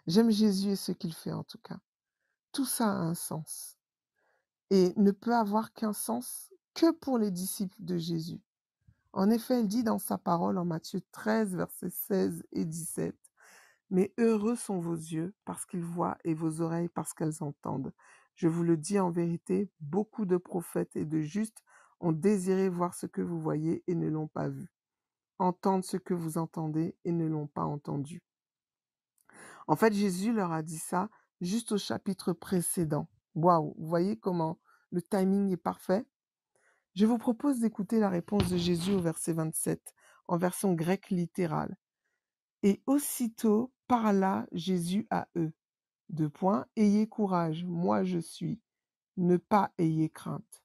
J'aime Jésus et ce qu'il fait, en tout cas. Tout ça a un sens. Et ne peut avoir qu'un sens que pour les disciples de Jésus. En effet, il dit dans sa parole en Matthieu 13, versets 16 et 17, Mais heureux sont vos yeux parce qu'ils voient et vos oreilles parce qu'elles entendent. Je vous le dis en vérité, beaucoup de prophètes et de justes ont désiré voir ce que vous voyez et ne l'ont pas vu, entendre ce que vous entendez et ne l'ont pas entendu. En fait, Jésus leur a dit ça juste au chapitre précédent. Waouh, vous voyez comment le timing est parfait Je vous propose d'écouter la réponse de Jésus au verset 27, en version grecque littérale. Et aussitôt parla Jésus à eux. Deux points, ayez courage, moi je suis. Ne pas ayez crainte.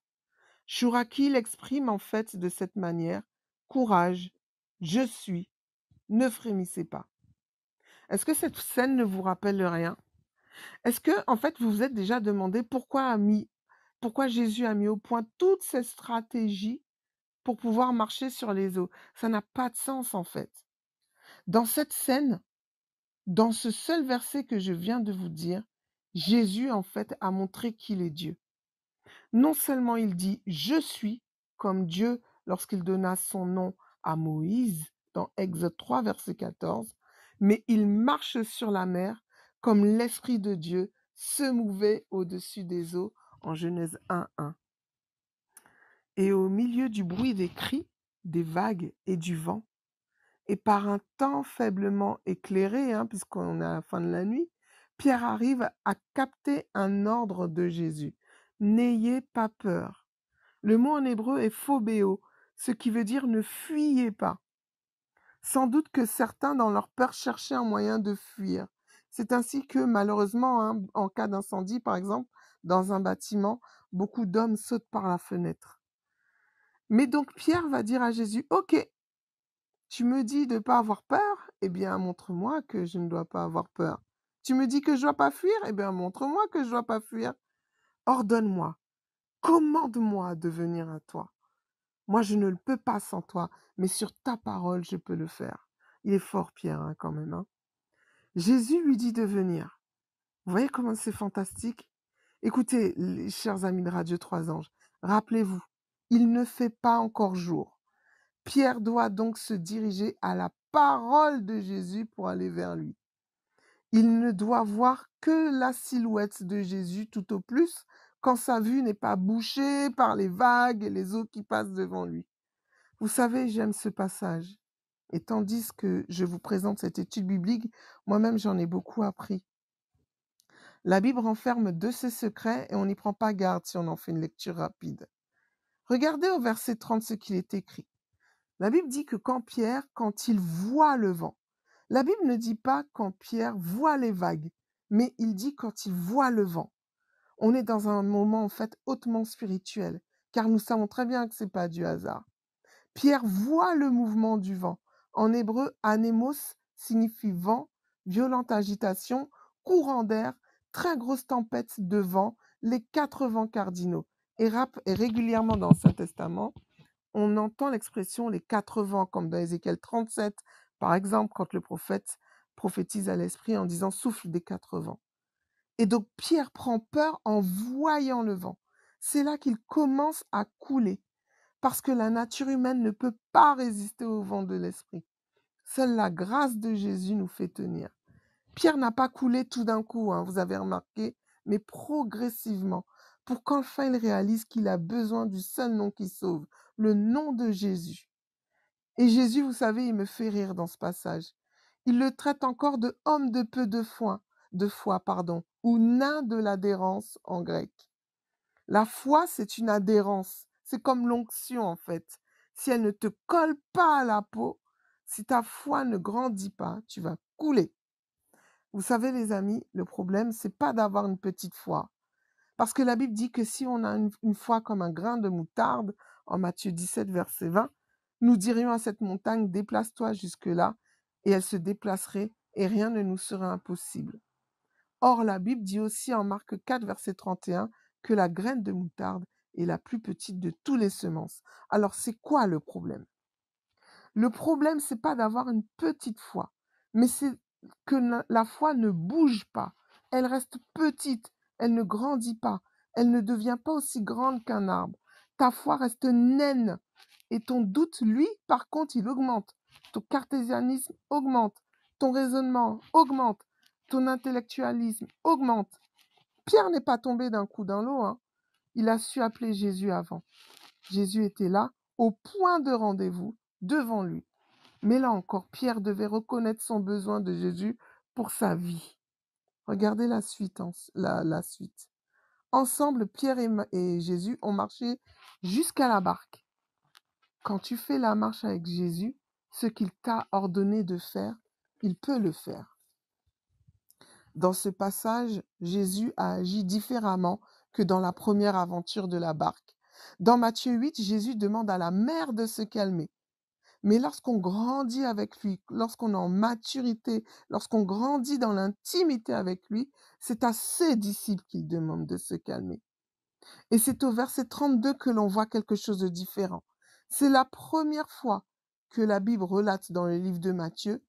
Chouraki l'exprime en fait de cette manière. Courage, je suis, ne frémissez pas. Est-ce que cette scène ne vous rappelle rien Est-ce que, en fait, vous vous êtes déjà demandé pourquoi, pourquoi Jésus a mis au point toutes ces stratégies pour pouvoir marcher sur les eaux Ça n'a pas de sens, en fait. Dans cette scène, dans ce seul verset que je viens de vous dire, Jésus, en fait, a montré qu'il est Dieu. Non seulement il dit Je suis comme Dieu lorsqu'il donna son nom à Moïse dans Exode 3, verset 14, mais il marche sur la mer comme l'Esprit de Dieu se mouvait au-dessus des eaux en Genèse 1, 1. Et au milieu du bruit des cris, des vagues et du vent, et par un temps faiblement éclairé, hein, puisqu'on est à la fin de la nuit, Pierre arrive à capter un ordre de Jésus. N'ayez pas peur. Le mot en hébreu est phobéo, ce qui veut dire ne fuyez pas. Sans doute que certains, dans leur peur, cherchaient un moyen de fuir. C'est ainsi que, malheureusement, hein, en cas d'incendie, par exemple, dans un bâtiment, beaucoup d'hommes sautent par la fenêtre. Mais donc Pierre va dire à Jésus, OK, tu me dis de ne pas avoir peur, eh bien montre-moi que je ne dois pas avoir peur. Tu me dis que je ne dois pas fuir, eh bien montre-moi que je ne dois pas fuir. Ordonne-moi, commande-moi de venir à toi. Moi, je ne le peux pas sans toi, mais sur ta parole, je peux le faire. Il est fort, Pierre, hein, quand même. Hein. Jésus lui dit de venir. Vous voyez comment c'est fantastique Écoutez, chers amis de Radio Trois Anges, rappelez-vous, il ne fait pas encore jour. Pierre doit donc se diriger à la parole de Jésus pour aller vers lui. Il ne doit voir que la silhouette de Jésus tout au plus, quand sa vue n'est pas bouchée par les vagues et les eaux qui passent devant lui. Vous savez, j'aime ce passage. Et tandis que je vous présente cette étude biblique, moi-même j'en ai beaucoup appris. La Bible renferme de ses secrets et on n'y prend pas garde si on en fait une lecture rapide. Regardez au verset 30 ce qu'il est écrit. La Bible dit que quand Pierre, quand il voit le vent, la Bible ne dit pas quand Pierre voit les vagues, mais il dit quand il voit le vent. On est dans un moment en fait hautement spirituel, car nous savons très bien que ce n'est pas du hasard. Pierre voit le mouvement du vent. En hébreu, anemos signifie vent, violente agitation, courant d'air, très grosse tempête de vent, les quatre vents cardinaux. Et, rap, régulièrement dans saint Testament, on entend l'expression les quatre vents, comme dans Ézéchiel 37, par exemple, quand le prophète prophétise à l'esprit en disant souffle des quatre vents. Et donc Pierre prend peur en voyant le vent. C'est là qu'il commence à couler, parce que la nature humaine ne peut pas résister au vent de l'esprit. Seule la grâce de Jésus nous fait tenir. Pierre n'a pas coulé tout d'un coup, hein, vous avez remarqué, mais progressivement, pour qu'enfin il réalise qu'il a besoin du seul nom qui sauve, le nom de Jésus. Et Jésus, vous savez, il me fait rire dans ce passage. Il le traite encore de homme de peu de foin », de foi, pardon, ou nain de l'adhérence en grec. La foi, c'est une adhérence. C'est comme l'onction, en fait. Si elle ne te colle pas à la peau, si ta foi ne grandit pas, tu vas couler. Vous savez, les amis, le problème, c'est pas d'avoir une petite foi. Parce que la Bible dit que si on a une, foi comme un grain de moutarde, en Matthieu 17, verset 20, nous dirions à cette montagne, déplace-toi jusque-là, et elle se déplacerait, et rien ne nous serait impossible. Or la Bible dit aussi en Marc 4, verset 31, que la graine de moutarde est la plus petite de toutes les semences. Alors c'est quoi le problème Le problème, c'est pas d'avoir une petite foi, mais c'est que la foi ne bouge pas. Elle reste petite, elle ne grandit pas, elle ne devient pas aussi grande qu'un arbre. Ta foi reste naine et ton doute, lui, par contre, il augmente. Ton cartésianisme augmente, ton raisonnement augmente, ton intellectualisme augmente. Pierre n'est pas tombé d'un coup dans l'eau. Hein. Il a su appeler Jésus avant. Jésus était là, au point de rendez-vous, devant lui. Mais là encore, Pierre devait reconnaître son besoin de Jésus pour sa vie. Regardez la suite. la, suite. Ensemble, Pierre et, et Jésus ont marché jusqu'à la barque. Quand tu fais la marche avec Jésus, ce qu'il t'a ordonné de faire, il peut le faire. Dans ce passage, Jésus a agi différemment que dans la première aventure de la barque. Dans Matthieu 8, Jésus demande à la mère de se calmer. Mais lorsqu'on grandit avec lui, lorsqu'on est en maturité, lorsqu'on grandit dans l'intimité avec lui, c'est à ses disciples qu'il demande de se calmer. Et c'est au verset 32 que l'on voit quelque chose de différent. C'est la première fois que la Bible relate dans le livre de Matthieu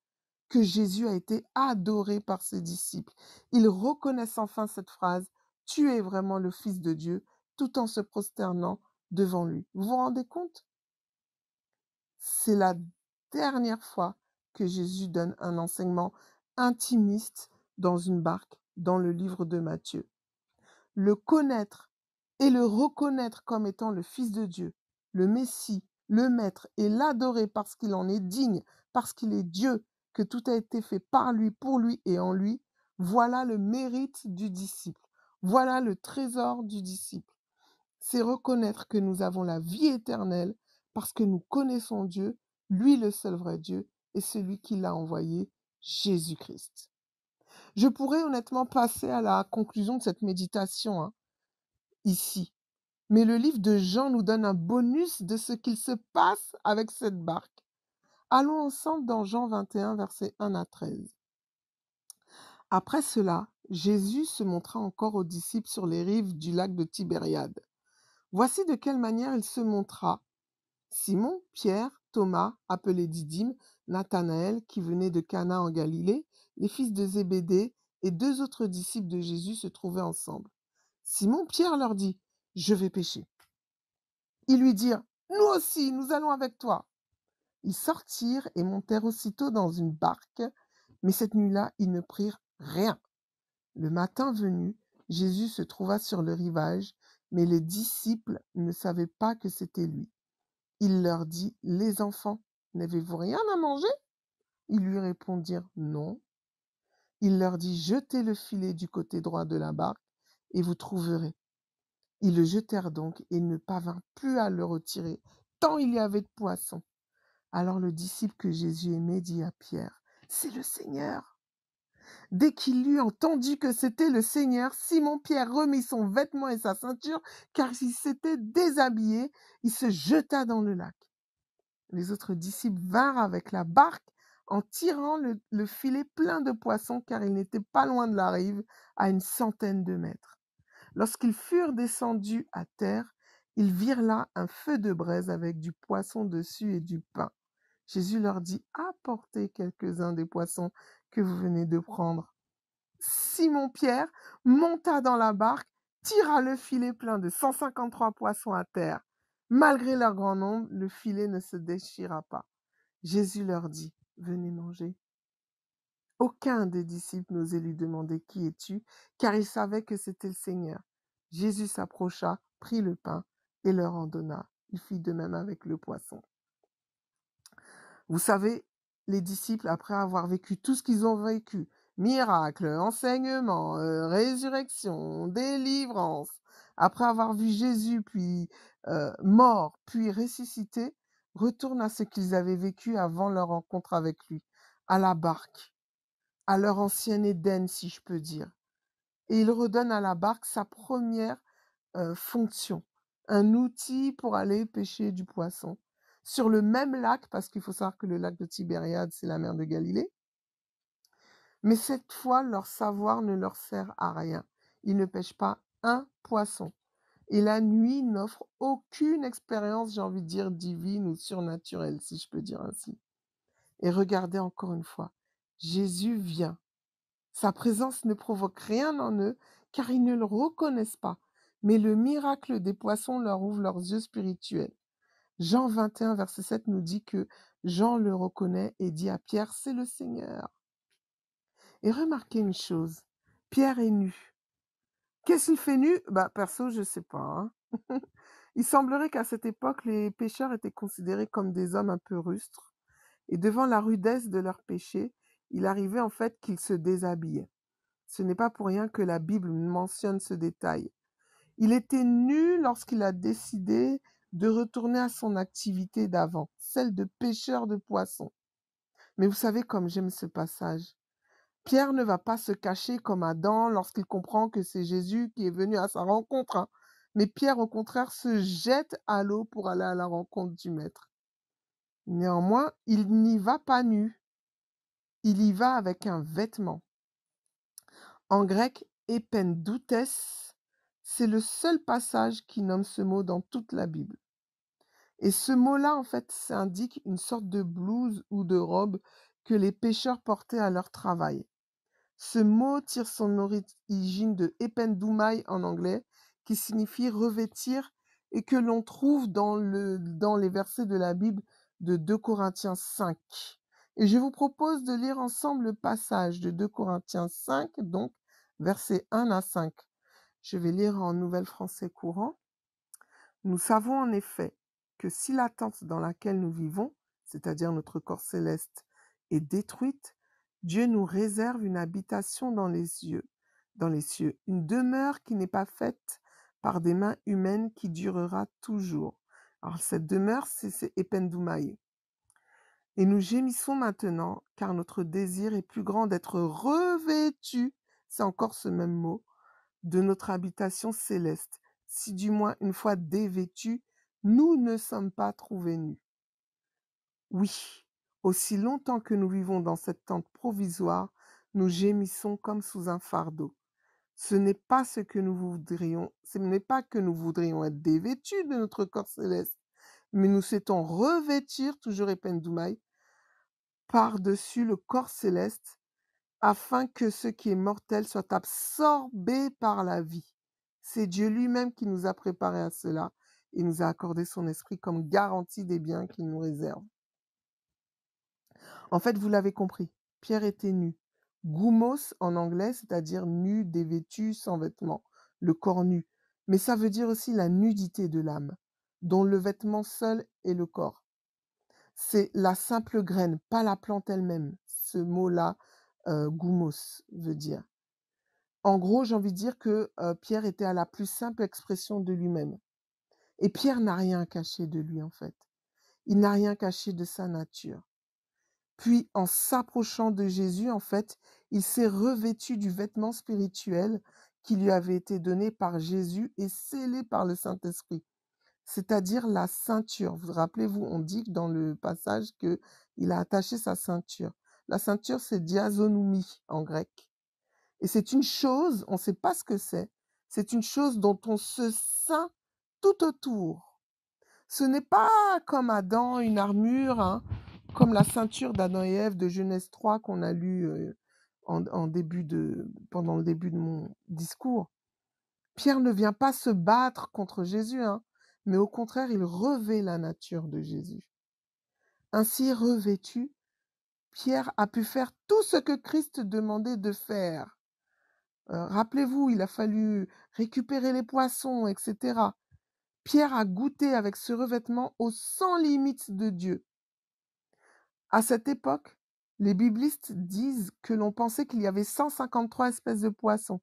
que Jésus a été adoré par ses disciples. Ils reconnaissent enfin cette phrase, Tu es vraiment le Fils de Dieu, tout en se prosternant devant lui. Vous vous rendez compte C'est la dernière fois que Jésus donne un enseignement intimiste dans une barque, dans le livre de Matthieu. Le connaître et le reconnaître comme étant le Fils de Dieu, le Messie, le Maître, et l'adorer parce qu'il en est digne, parce qu'il est Dieu, que tout a été fait par lui, pour lui et en lui, voilà le mérite du disciple. Voilà le trésor du disciple. C'est reconnaître que nous avons la vie éternelle parce que nous connaissons Dieu, lui le seul vrai Dieu, et celui qui l'a envoyé, Jésus-Christ. Je pourrais honnêtement passer à la conclusion de cette méditation hein, ici. Mais le livre de Jean nous donne un bonus de ce qu'il se passe avec cette barque. Allons ensemble dans Jean 21, versets 1 à 13. Après cela, Jésus se montra encore aux disciples sur les rives du lac de Tibériade. Voici de quelle manière il se montra. Simon, Pierre, Thomas, appelé Didyme, Nathanaël, qui venait de Cana en Galilée, les fils de Zébédée et deux autres disciples de Jésus se trouvaient ensemble. Simon Pierre leur dit Je vais pêcher ». Ils lui dirent Nous aussi, nous allons avec toi. Ils sortirent et montèrent aussitôt dans une barque, mais cette nuit-là ils ne prirent rien. Le matin venu, Jésus se trouva sur le rivage, mais les disciples ne savaient pas que c'était lui. Il leur dit, Les enfants, n'avez-vous rien à manger Ils lui répondirent, Non. Il leur dit, Jetez le filet du côté droit de la barque, et vous trouverez. Ils le jetèrent donc et ne parvinrent plus à le retirer, tant il y avait de poissons. Alors le disciple que Jésus aimait dit à Pierre, C'est le Seigneur. Dès qu'il eut entendu que c'était le Seigneur, Simon-Pierre remit son vêtement et sa ceinture, car il s'était déshabillé, il se jeta dans le lac. Les autres disciples vinrent avec la barque en tirant le, filet plein de poissons, car ils n'étaient pas loin de la rive, à une centaine de mètres. Lorsqu'ils furent descendus à terre, ils virent là un feu de braise avec du poisson dessus et du pain. Jésus leur dit, apportez quelques-uns des poissons que vous venez de prendre. Simon-Pierre monta dans la barque, tira le filet plein de 153 poissons à terre. Malgré leur grand nombre, le filet ne se déchira pas. Jésus leur dit, venez manger. Aucun des disciples n'osait lui demander qui es-tu, car il savait que c'était le Seigneur. Jésus s'approcha, prit le pain, et leur en donna. Il fit de même avec le poisson. Vous savez, les disciples, après avoir vécu tout ce qu'ils ont vécu, miracles, enseignements, euh, résurrection, délivrance, après avoir vu Jésus puis euh, mort, puis ressuscité, retournent à ce qu'ils avaient vécu avant leur rencontre avec lui, à la barque, à leur ancien Éden, si je peux dire. Et il redonne à la barque sa première euh, fonction, un outil pour aller pêcher du poisson sur le même lac, parce qu'il faut savoir que le lac de Tibériade, c'est la mer de Galilée. Mais cette fois, leur savoir ne leur sert à rien. Ils ne pêchent pas un poisson. Et la nuit n'offre aucune expérience, j'ai envie de dire, divine ou surnaturelle, si je peux dire ainsi. Et regardez encore une fois, Jésus vient. Sa présence ne provoque rien en eux, car ils ne le reconnaissent pas. Mais le miracle des poissons leur ouvre leurs yeux spirituels. Jean 21, verset 7 nous dit que Jean le reconnaît et dit à Pierre, c'est le Seigneur. Et remarquez une chose, Pierre est nu. Qu'est-ce qu'il fait nu Bah perso, je ne sais pas. Hein. [LAUGHS] Il semblerait qu'à cette époque, les pêcheurs étaient considérés comme des hommes un peu rustres, et devant la rudesse de leurs péchés, il arrivait en fait qu'ils se déshabillaient. Ce n'est pas pour rien que la Bible mentionne ce détail. Il était nu lorsqu'il a décidé de retourner à son activité d'avant, celle de pêcheur de poissons. Mais vous savez comme j'aime ce passage. Pierre ne va pas se cacher comme Adam lorsqu'il comprend que c'est Jésus qui est venu à sa rencontre. Hein. Mais Pierre, au contraire, se jette à l'eau pour aller à la rencontre du Maître. Néanmoins, il n'y va pas nu. Il y va avec un vêtement. En grec, épendoutes » C'est le seul passage qui nomme ce mot dans toute la Bible. Et ce mot-là, en fait, indique une sorte de blouse ou de robe que les pêcheurs portaient à leur travail. Ce mot tire son origine de ependoumai en anglais, qui signifie revêtir et que l'on trouve dans, le, dans les versets de la Bible de 2 Corinthiens 5. Et je vous propose de lire ensemble le passage de 2 Corinthiens 5, donc versets 1 à 5 je vais lire en Nouvel Français courant. Nous savons en effet que si l'attente dans laquelle nous vivons, c'est-à-dire notre corps céleste, est détruite, Dieu nous réserve une habitation dans les cieux, dans les cieux, une demeure qui n'est pas faite par des mains humaines qui durera toujours. Alors cette demeure, c'est Ependoumaï. Et nous gémissons maintenant, car notre désir est plus grand d'être revêtu, c'est encore ce même mot, de notre habitation céleste, si du moins une fois dévêtus, nous ne sommes pas trouvés nus. Oui, aussi longtemps que nous vivons dans cette tente provisoire, nous gémissons comme sous un fardeau. Ce n'est pas ce que nous voudrions, ce n'est pas que nous voudrions être dévêtus de notre corps céleste, mais nous souhaitons revêtir, toujours d'oumaï, par-dessus le corps céleste afin que ce qui est mortel soit absorbé par la vie. C'est Dieu lui-même qui nous a préparés à cela et nous a accordé son esprit comme garantie des biens qu'il nous réserve. En fait, vous l'avez compris, Pierre était nu. Goumos en anglais, c'est-à-dire nu, dévêtu, sans vêtements, le corps nu. Mais ça veut dire aussi la nudité de l'âme, dont le vêtement seul est le corps. C'est la simple graine, pas la plante elle-même. Ce mot-là, euh, goumos veut dire. En gros, j'ai envie de dire que euh, Pierre était à la plus simple expression de lui-même. Et Pierre n'a rien caché de lui, en fait. Il n'a rien caché de sa nature. Puis, en s'approchant de Jésus, en fait, il s'est revêtu du vêtement spirituel qui lui avait été donné par Jésus et scellé par le Saint-Esprit, c'est-à-dire la ceinture. Vous vous rappelez-vous, on dit dans le passage qu'il a attaché sa ceinture. La ceinture, c'est diazonoumi » en grec. Et c'est une chose, on ne sait pas ce que c'est, c'est une chose dont on se sent tout autour. Ce n'est pas comme Adam, une armure, hein, comme la ceinture d'Adam et Ève de Genèse 3 qu'on a lu euh, en, début de, pendant le début de mon discours. Pierre ne vient pas se battre contre Jésus, hein, mais au contraire, il revêt la nature de Jésus. Ainsi revêtu, Pierre a pu faire tout ce que Christ demandait de faire. Euh, rappelez-vous, il a fallu récupérer les poissons, etc. Pierre a goûté avec ce revêtement aux sans limites de Dieu. À cette époque, les biblistes disent que l'on pensait qu'il y avait 153 espèces de poissons.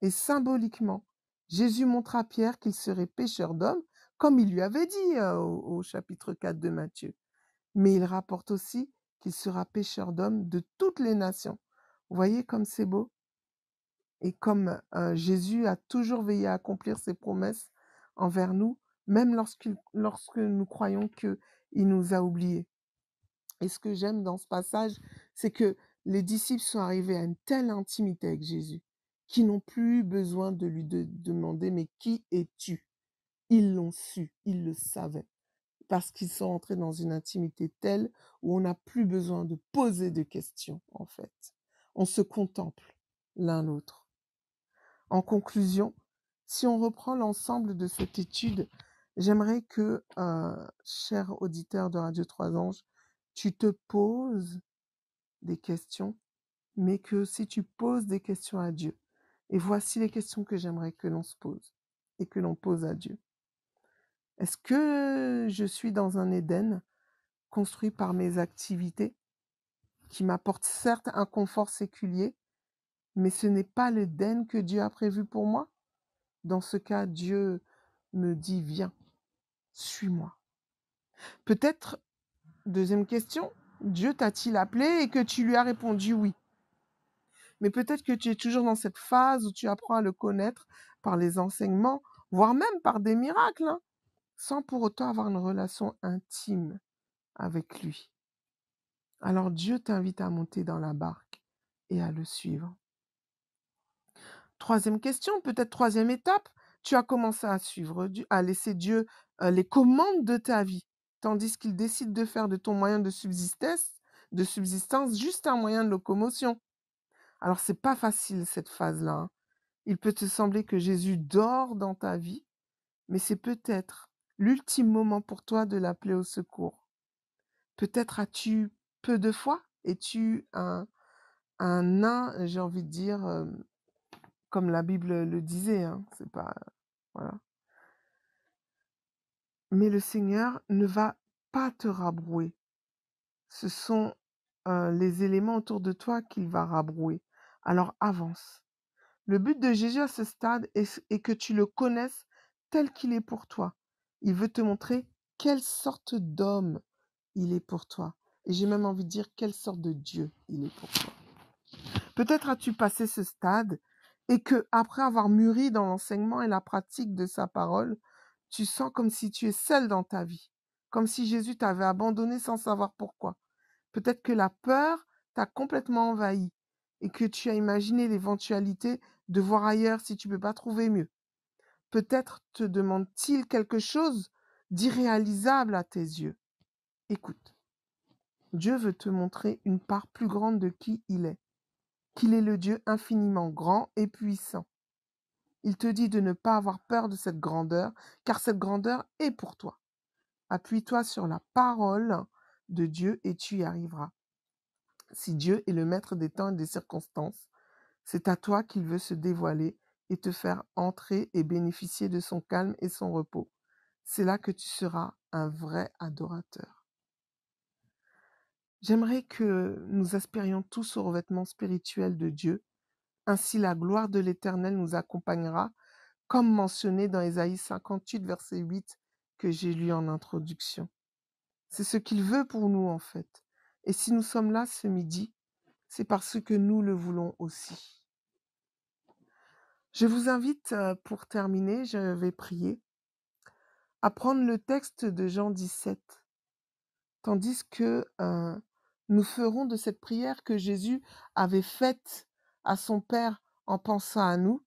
Et symboliquement, Jésus montra à Pierre qu'il serait pêcheur d'hommes, comme il lui avait dit euh, au, au chapitre 4 de Matthieu. Mais il rapporte aussi qu'il sera pécheur d'hommes de toutes les nations. Vous voyez comme c'est beau Et comme euh, Jésus a toujours veillé à accomplir ses promesses envers nous, même lorsque, lorsque nous croyons qu'il nous a oubliés. Et ce que j'aime dans ce passage, c'est que les disciples sont arrivés à une telle intimité avec Jésus qu'ils n'ont plus besoin de lui de demander mais qui es-tu Ils l'ont su, ils le savaient parce qu'ils sont entrés dans une intimité telle où on n'a plus besoin de poser de questions, en fait. On se contemple l'un l'autre. En conclusion, si on reprend l'ensemble de cette étude, j'aimerais que, euh, cher auditeur de Radio 3 Anges, tu te poses des questions, mais que si tu poses des questions à Dieu, et voici les questions que j'aimerais que l'on se pose et que l'on pose à Dieu. Est-ce que je suis dans un Éden construit par mes activités qui m'apporte certes un confort séculier, mais ce n'est pas l'Éden que Dieu a prévu pour moi Dans ce cas, Dieu me dit, viens, suis-moi. Peut-être, deuxième question, Dieu t'a-t-il appelé et que tu lui as répondu oui mais peut-être que tu es toujours dans cette phase où tu apprends à le connaître par les enseignements, voire même par des miracles. Hein sans pour autant avoir une relation intime avec lui. Alors Dieu t'invite à monter dans la barque et à le suivre. Troisième question, peut-être troisième étape, tu as commencé à suivre, à laisser Dieu euh, les commandes de ta vie, tandis qu'il décide de faire de ton moyen de subsistance, de subsistance juste un moyen de locomotion. Alors c'est pas facile cette phase-là. Hein. Il peut te sembler que Jésus dort dans ta vie, mais c'est peut-être l'ultime moment pour toi de l'appeler au secours. Peut-être as-tu peu de foi Es-tu un, un nain, j'ai envie de dire, comme la Bible le disait, hein, c'est pas. Voilà. Mais le Seigneur ne va pas te rabrouer. Ce sont les éléments autour de toi qu'il va rabrouer. Alors avance. Le but de Jésus à ce stade est, est que tu le connaisses tel qu'il est pour toi, il veut te montrer quelle sorte d'homme il est pour toi. Et j'ai même envie de dire quelle sorte de Dieu il est pour toi. Peut-être as-tu passé ce stade et que, après avoir mûri dans l'enseignement et la pratique de sa parole, tu sens comme si tu es seul dans ta vie, comme si Jésus t'avait abandonné sans savoir pourquoi. Peut-être que la peur t'a complètement envahi et que tu as imaginé l'éventualité de voir ailleurs si tu ne peux pas trouver mieux. Peut-être te demande-t-il quelque chose d'irréalisable à tes yeux. Écoute, Dieu veut te montrer une part plus grande de qui il est, qu'il est le Dieu infiniment grand et puissant. Il te dit de ne pas avoir peur de cette grandeur, car cette grandeur est pour toi. Appuie-toi sur la parole de Dieu et tu y arriveras. Si Dieu est le maître des temps et des circonstances, c'est à toi qu'il veut se dévoiler et te faire entrer et bénéficier de son calme et son repos. C'est là que tu seras un vrai adorateur. J'aimerais que nous aspirions tous au revêtement spirituel de Dieu. Ainsi la gloire de l'Éternel nous accompagnera, comme mentionné dans Ésaïe 58, verset 8, que j'ai lu en introduction. C'est ce qu'il veut pour nous en fait. Et si nous sommes là ce midi, c'est parce que nous le voulons aussi. Je vous invite, pour terminer, je vais prier, à prendre le texte de Jean 17, tandis que nous ferons de cette prière que Jésus avait faite à son Père en pensant à nous,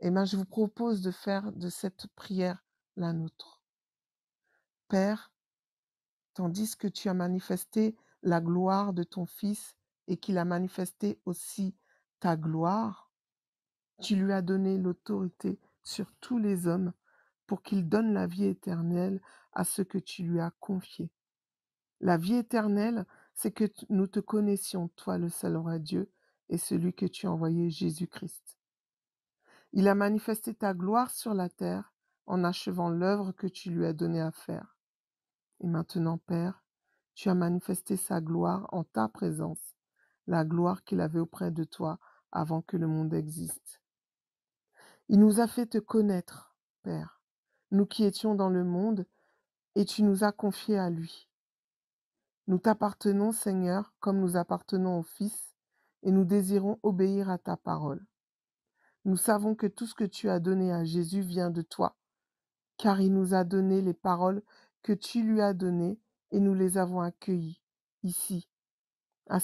et eh bien je vous propose de faire de cette prière la nôtre. Père, tandis que tu as manifesté la gloire de ton Fils et qu'il a manifesté aussi ta gloire, tu lui as donné l'autorité sur tous les hommes, pour qu'il donne la vie éternelle à ceux que tu lui as confiés. La vie éternelle, c'est que nous te connaissions, toi le seul vrai Dieu, et celui que tu as envoyé, Jésus-Christ. Il a manifesté ta gloire sur la terre en achevant l'œuvre que tu lui as donnée à faire. Et maintenant, Père, tu as manifesté sa gloire en ta présence, la gloire qu'il avait auprès de toi avant que le monde existe. Il nous a fait te connaître, Père, nous qui étions dans le monde, et tu nous as confiés à lui. Nous t'appartenons, Seigneur, comme nous appartenons au Fils, et nous désirons obéir à ta parole. Nous savons que tout ce que tu as donné à Jésus vient de toi, car il nous a donné les paroles que tu lui as données, et nous les avons accueillies ici, à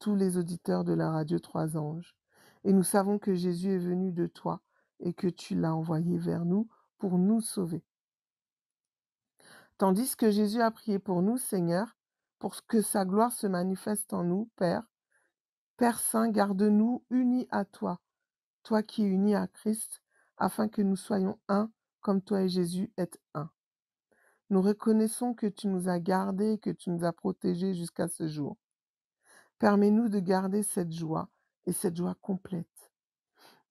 tous les auditeurs de la radio Trois Anges. Et nous savons que Jésus est venu de toi, et que tu l'as envoyé vers nous pour nous sauver. Tandis que Jésus a prié pour nous, Seigneur, pour que sa gloire se manifeste en nous, Père, Père Saint, garde-nous unis à toi, toi qui es uni à Christ, afin que nous soyons un comme toi et Jésus êtes un. Nous reconnaissons que tu nous as gardés et que tu nous as protégés jusqu'à ce jour. Permets-nous de garder cette joie et cette joie complète.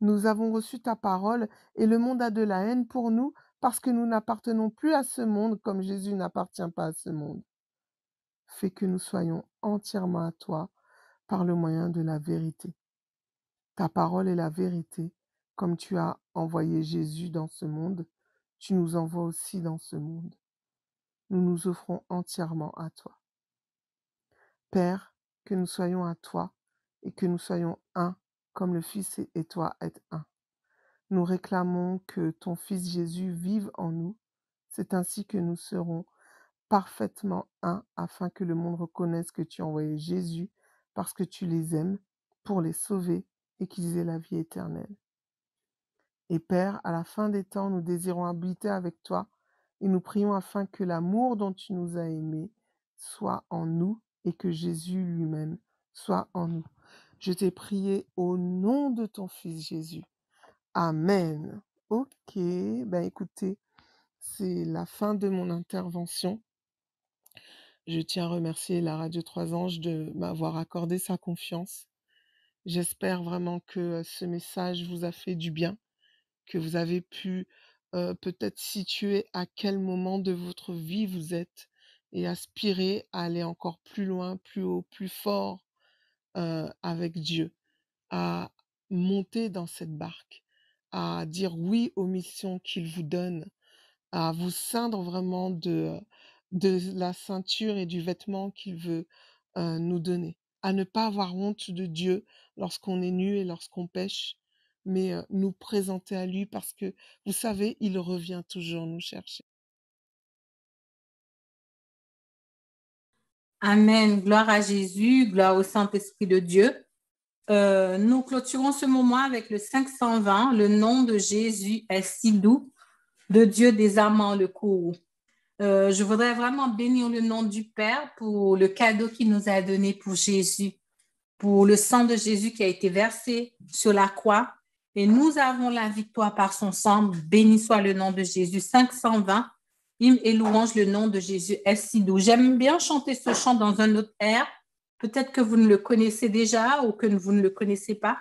Nous avons reçu ta parole et le monde a de la haine pour nous parce que nous n'appartenons plus à ce monde comme Jésus n'appartient pas à ce monde. Fais que nous soyons entièrement à toi par le moyen de la vérité. Ta parole est la vérité, comme tu as envoyé Jésus dans ce monde, tu nous envoies aussi dans ce monde. Nous nous offrons entièrement à toi. Père, que nous soyons à toi et que nous soyons un comme le Fils et toi êtes un. Nous réclamons que ton Fils Jésus vive en nous. C'est ainsi que nous serons parfaitement un afin que le monde reconnaisse que tu as envoyé Jésus parce que tu les aimes pour les sauver et qu'ils aient la vie éternelle. Et Père, à la fin des temps, nous désirons habiter avec toi et nous prions afin que l'amour dont tu nous as aimés soit en nous et que Jésus lui-même soit en nous. Je t'ai prié au nom de ton Fils Jésus. Amen. Ok, ben écoutez, c'est la fin de mon intervention. Je tiens à remercier la Radio 3 Anges de m'avoir accordé sa confiance. J'espère vraiment que euh, ce message vous a fait du bien, que vous avez pu euh, peut-être situer à quel moment de votre vie vous êtes et aspirer à aller encore plus loin, plus haut, plus fort euh, avec Dieu, à monter dans cette barque, à dire oui aux missions qu'il vous donne, à vous ceindre vraiment de, de la ceinture et du vêtement qu'il veut euh, nous donner, à ne pas avoir honte de Dieu lorsqu'on est nu et lorsqu'on pêche, mais euh, nous présenter à lui parce que, vous savez, il revient toujours nous chercher. Amen. Gloire à Jésus, gloire au Saint-Esprit de Dieu. Euh, nous clôturons ce moment avec le 520. Le nom de Jésus est si doux, de Dieu des amants le Kourou. Euh, je voudrais vraiment bénir le nom du Père pour le cadeau qu'il nous a donné pour Jésus, pour le sang de Jésus qui a été versé sur la croix. Et nous avons la victoire par son sang. Béni soit le nom de Jésus. 520. Hymne et louange, le nom de Jésus est si doux. J'aime bien chanter ce chant dans un autre air. Peut-être que vous ne le connaissez déjà ou que vous ne le connaissez pas.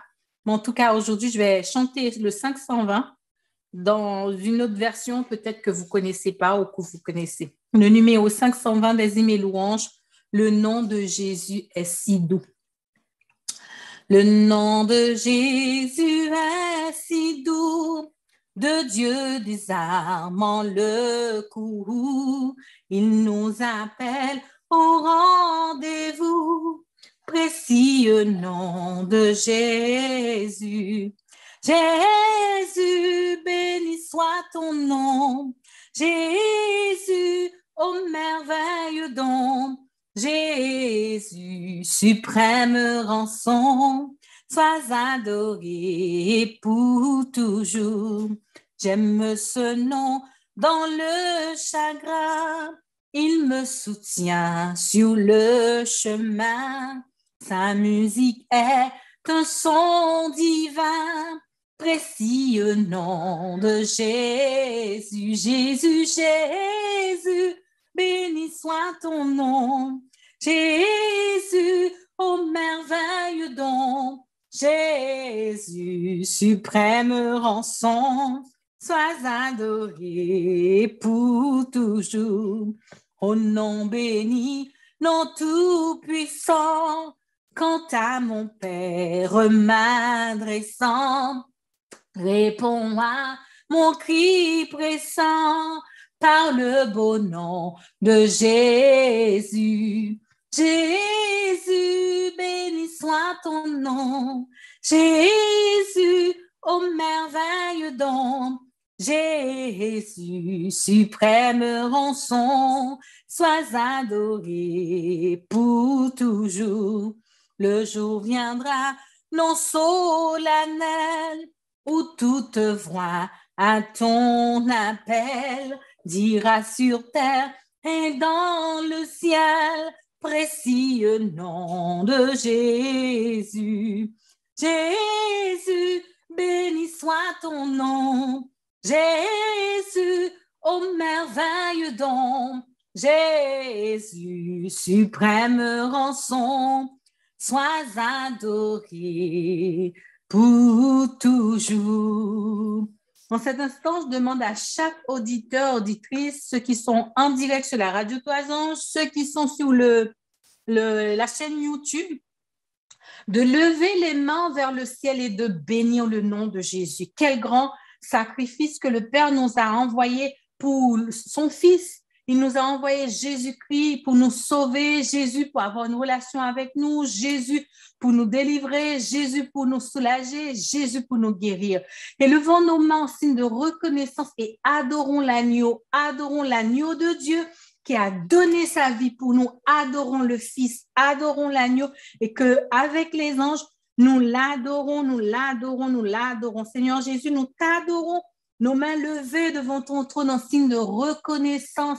Mais en tout cas, aujourd'hui, je vais chanter le 520 dans une autre version, peut-être que vous ne connaissez pas ou que vous connaissez. Le numéro 520 des hymnes et louanges, le nom de Jésus est si doux. Le nom de Jésus est si doux de Dieu désarmant le coup. Il nous appelle au rendez-vous. Précieux nom de Jésus. Jésus, béni soit ton nom. Jésus, ô merveilleux don. Jésus, suprême rançon sois adoré pour toujours. J'aime ce nom dans le chagrin. Il me soutient sur le chemin. Sa musique est un son divin. Précieux nom de Jésus, Jésus, Jésus, béni soit ton nom. Jésus, ô merveilleux don, Jésus, suprême rançon, sois adoré pour toujours. Au nom béni, nom tout-puissant, quant à mon Père m'adressant, réponds moi mon cri pressant par le beau nom de Jésus. Jésus, béni soit ton nom. Jésus, ô merveilleux don. Jésus, suprême rançon, sois adoré pour toujours. Le jour viendra, non solennel, où toute voix à ton appel dira sur terre et dans le ciel précieux nom de Jésus. Jésus, béni soit ton nom. Jésus, ô merveilleux don. Jésus, suprême rançon, sois adoré pour toujours. En cet instant, je demande à chaque auditeur, auditrice, ceux qui sont en direct sur la radio Toison, ceux qui sont sur la chaîne YouTube, de lever les mains vers le ciel et de bénir le nom de Jésus. Quel grand sacrifice que le Père nous a envoyé pour son Fils il nous a envoyé Jésus-Christ pour nous sauver, Jésus pour avoir une relation avec nous, Jésus pour nous délivrer, Jésus pour nous soulager, Jésus pour nous guérir. Élevons nos mains en signe de reconnaissance et adorons l'agneau, adorons l'agneau de Dieu qui a donné sa vie pour nous. Adorons le Fils, adorons l'agneau et que avec les anges, nous l'adorons, nous l'adorons, nous l'adorons. Seigneur Jésus, nous t'adorons nos mains levées devant ton trône en signe de reconnaissance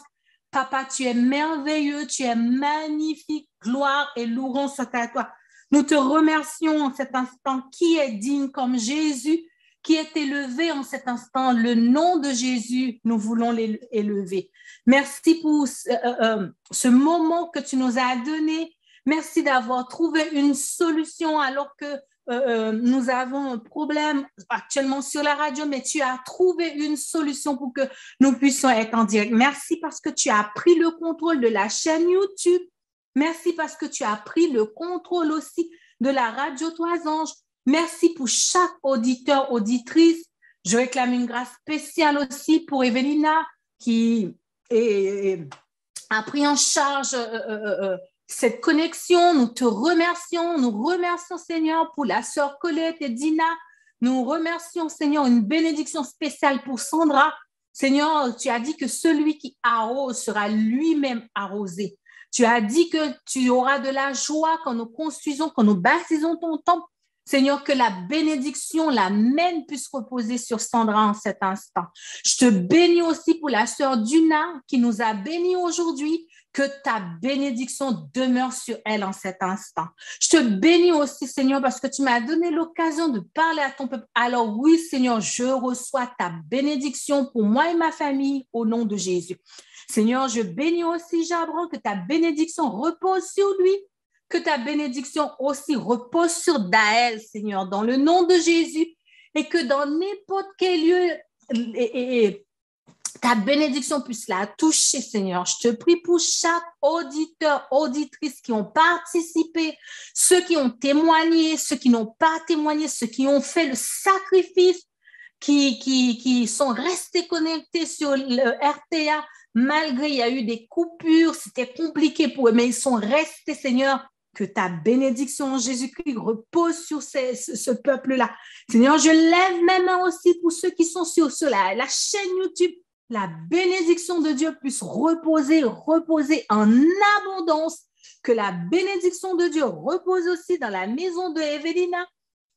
Papa, tu es merveilleux, tu es magnifique. Gloire et louange soit à toi. Nous te remercions en cet instant qui est digne comme Jésus, qui est élevé en cet instant. Le nom de Jésus, nous voulons l'élever. Merci pour euh, euh, ce moment que tu nous as donné. Merci d'avoir trouvé une solution alors que euh, euh, nous avons un problème actuellement sur la radio, mais tu as trouvé une solution pour que nous puissions être en direct. Merci parce que tu as pris le contrôle de la chaîne YouTube. Merci parce que tu as pris le contrôle aussi de la radio Trois Anges. Merci pour chaque auditeur, auditrice. Je réclame une grâce spéciale aussi pour Evelina qui a pris en charge euh, cette connexion. Nous te remercions. Nous remercions, Seigneur, pour la sœur Colette et Dina. Nous remercions, Seigneur, une bénédiction spéciale pour Sandra. Seigneur, tu as dit que celui qui arrose sera lui-même arrosé. Tu as dit que tu auras de la joie quand nous construisons, quand nous bâtissons ton temple. Seigneur, que la bénédiction, la mène puisse reposer sur Sandra en cet instant. Je te bénis aussi pour la sœur Duna qui nous a bénis aujourd'hui que ta bénédiction demeure sur elle en cet instant. Je te bénis aussi, Seigneur, parce que tu m'as donné l'occasion de parler à ton peuple. Alors oui, Seigneur, je reçois ta bénédiction pour moi et ma famille au nom de Jésus. Seigneur, je bénis aussi Jabron, que ta bénédiction repose sur lui, que ta bénédiction aussi repose sur Daël, Seigneur, dans le nom de Jésus, et que dans n'importe quel lieu et, et, ta bénédiction puisse la toucher, Seigneur. Je te prie pour chaque auditeur, auditrice qui ont participé, ceux qui ont témoigné, ceux qui n'ont pas témoigné, ceux qui ont fait le sacrifice, qui, qui, qui sont restés connectés sur le RTA, malgré il y a eu des coupures, c'était compliqué pour eux, mais ils sont restés, Seigneur. Que ta bénédiction en Jésus-Christ repose sur ce, peuple-là. Seigneur, je lève mes mains aussi pour ceux qui sont sur la chaîne YouTube la bénédiction de Dieu puisse reposer, reposer en abondance, que la bénédiction de Dieu repose aussi dans la maison de Evelina,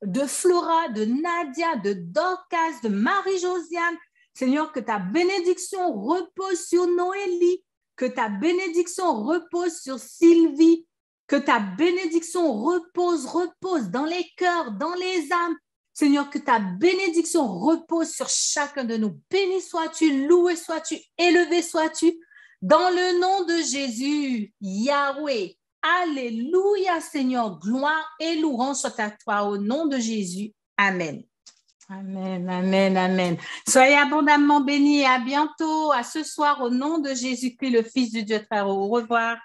de Flora, de Nadia, de Dorcas, de Marie-Josiane. Seigneur, que ta bénédiction repose sur Noélie, que ta bénédiction repose sur Sylvie, que ta bénédiction repose, repose dans les cœurs, dans les âmes, Seigneur, que ta bénédiction repose sur chacun de nous. Béni sois-tu, loué sois-tu, élevé sois-tu. Dans le nom de Jésus, Yahweh, Alléluia Seigneur, gloire et louange soit à toi au nom de Jésus. Amen. Amen, amen, amen. Soyez abondamment bénis et à bientôt, à ce soir au nom de Jésus-Christ, le Fils du Dieu Très haut. Au revoir.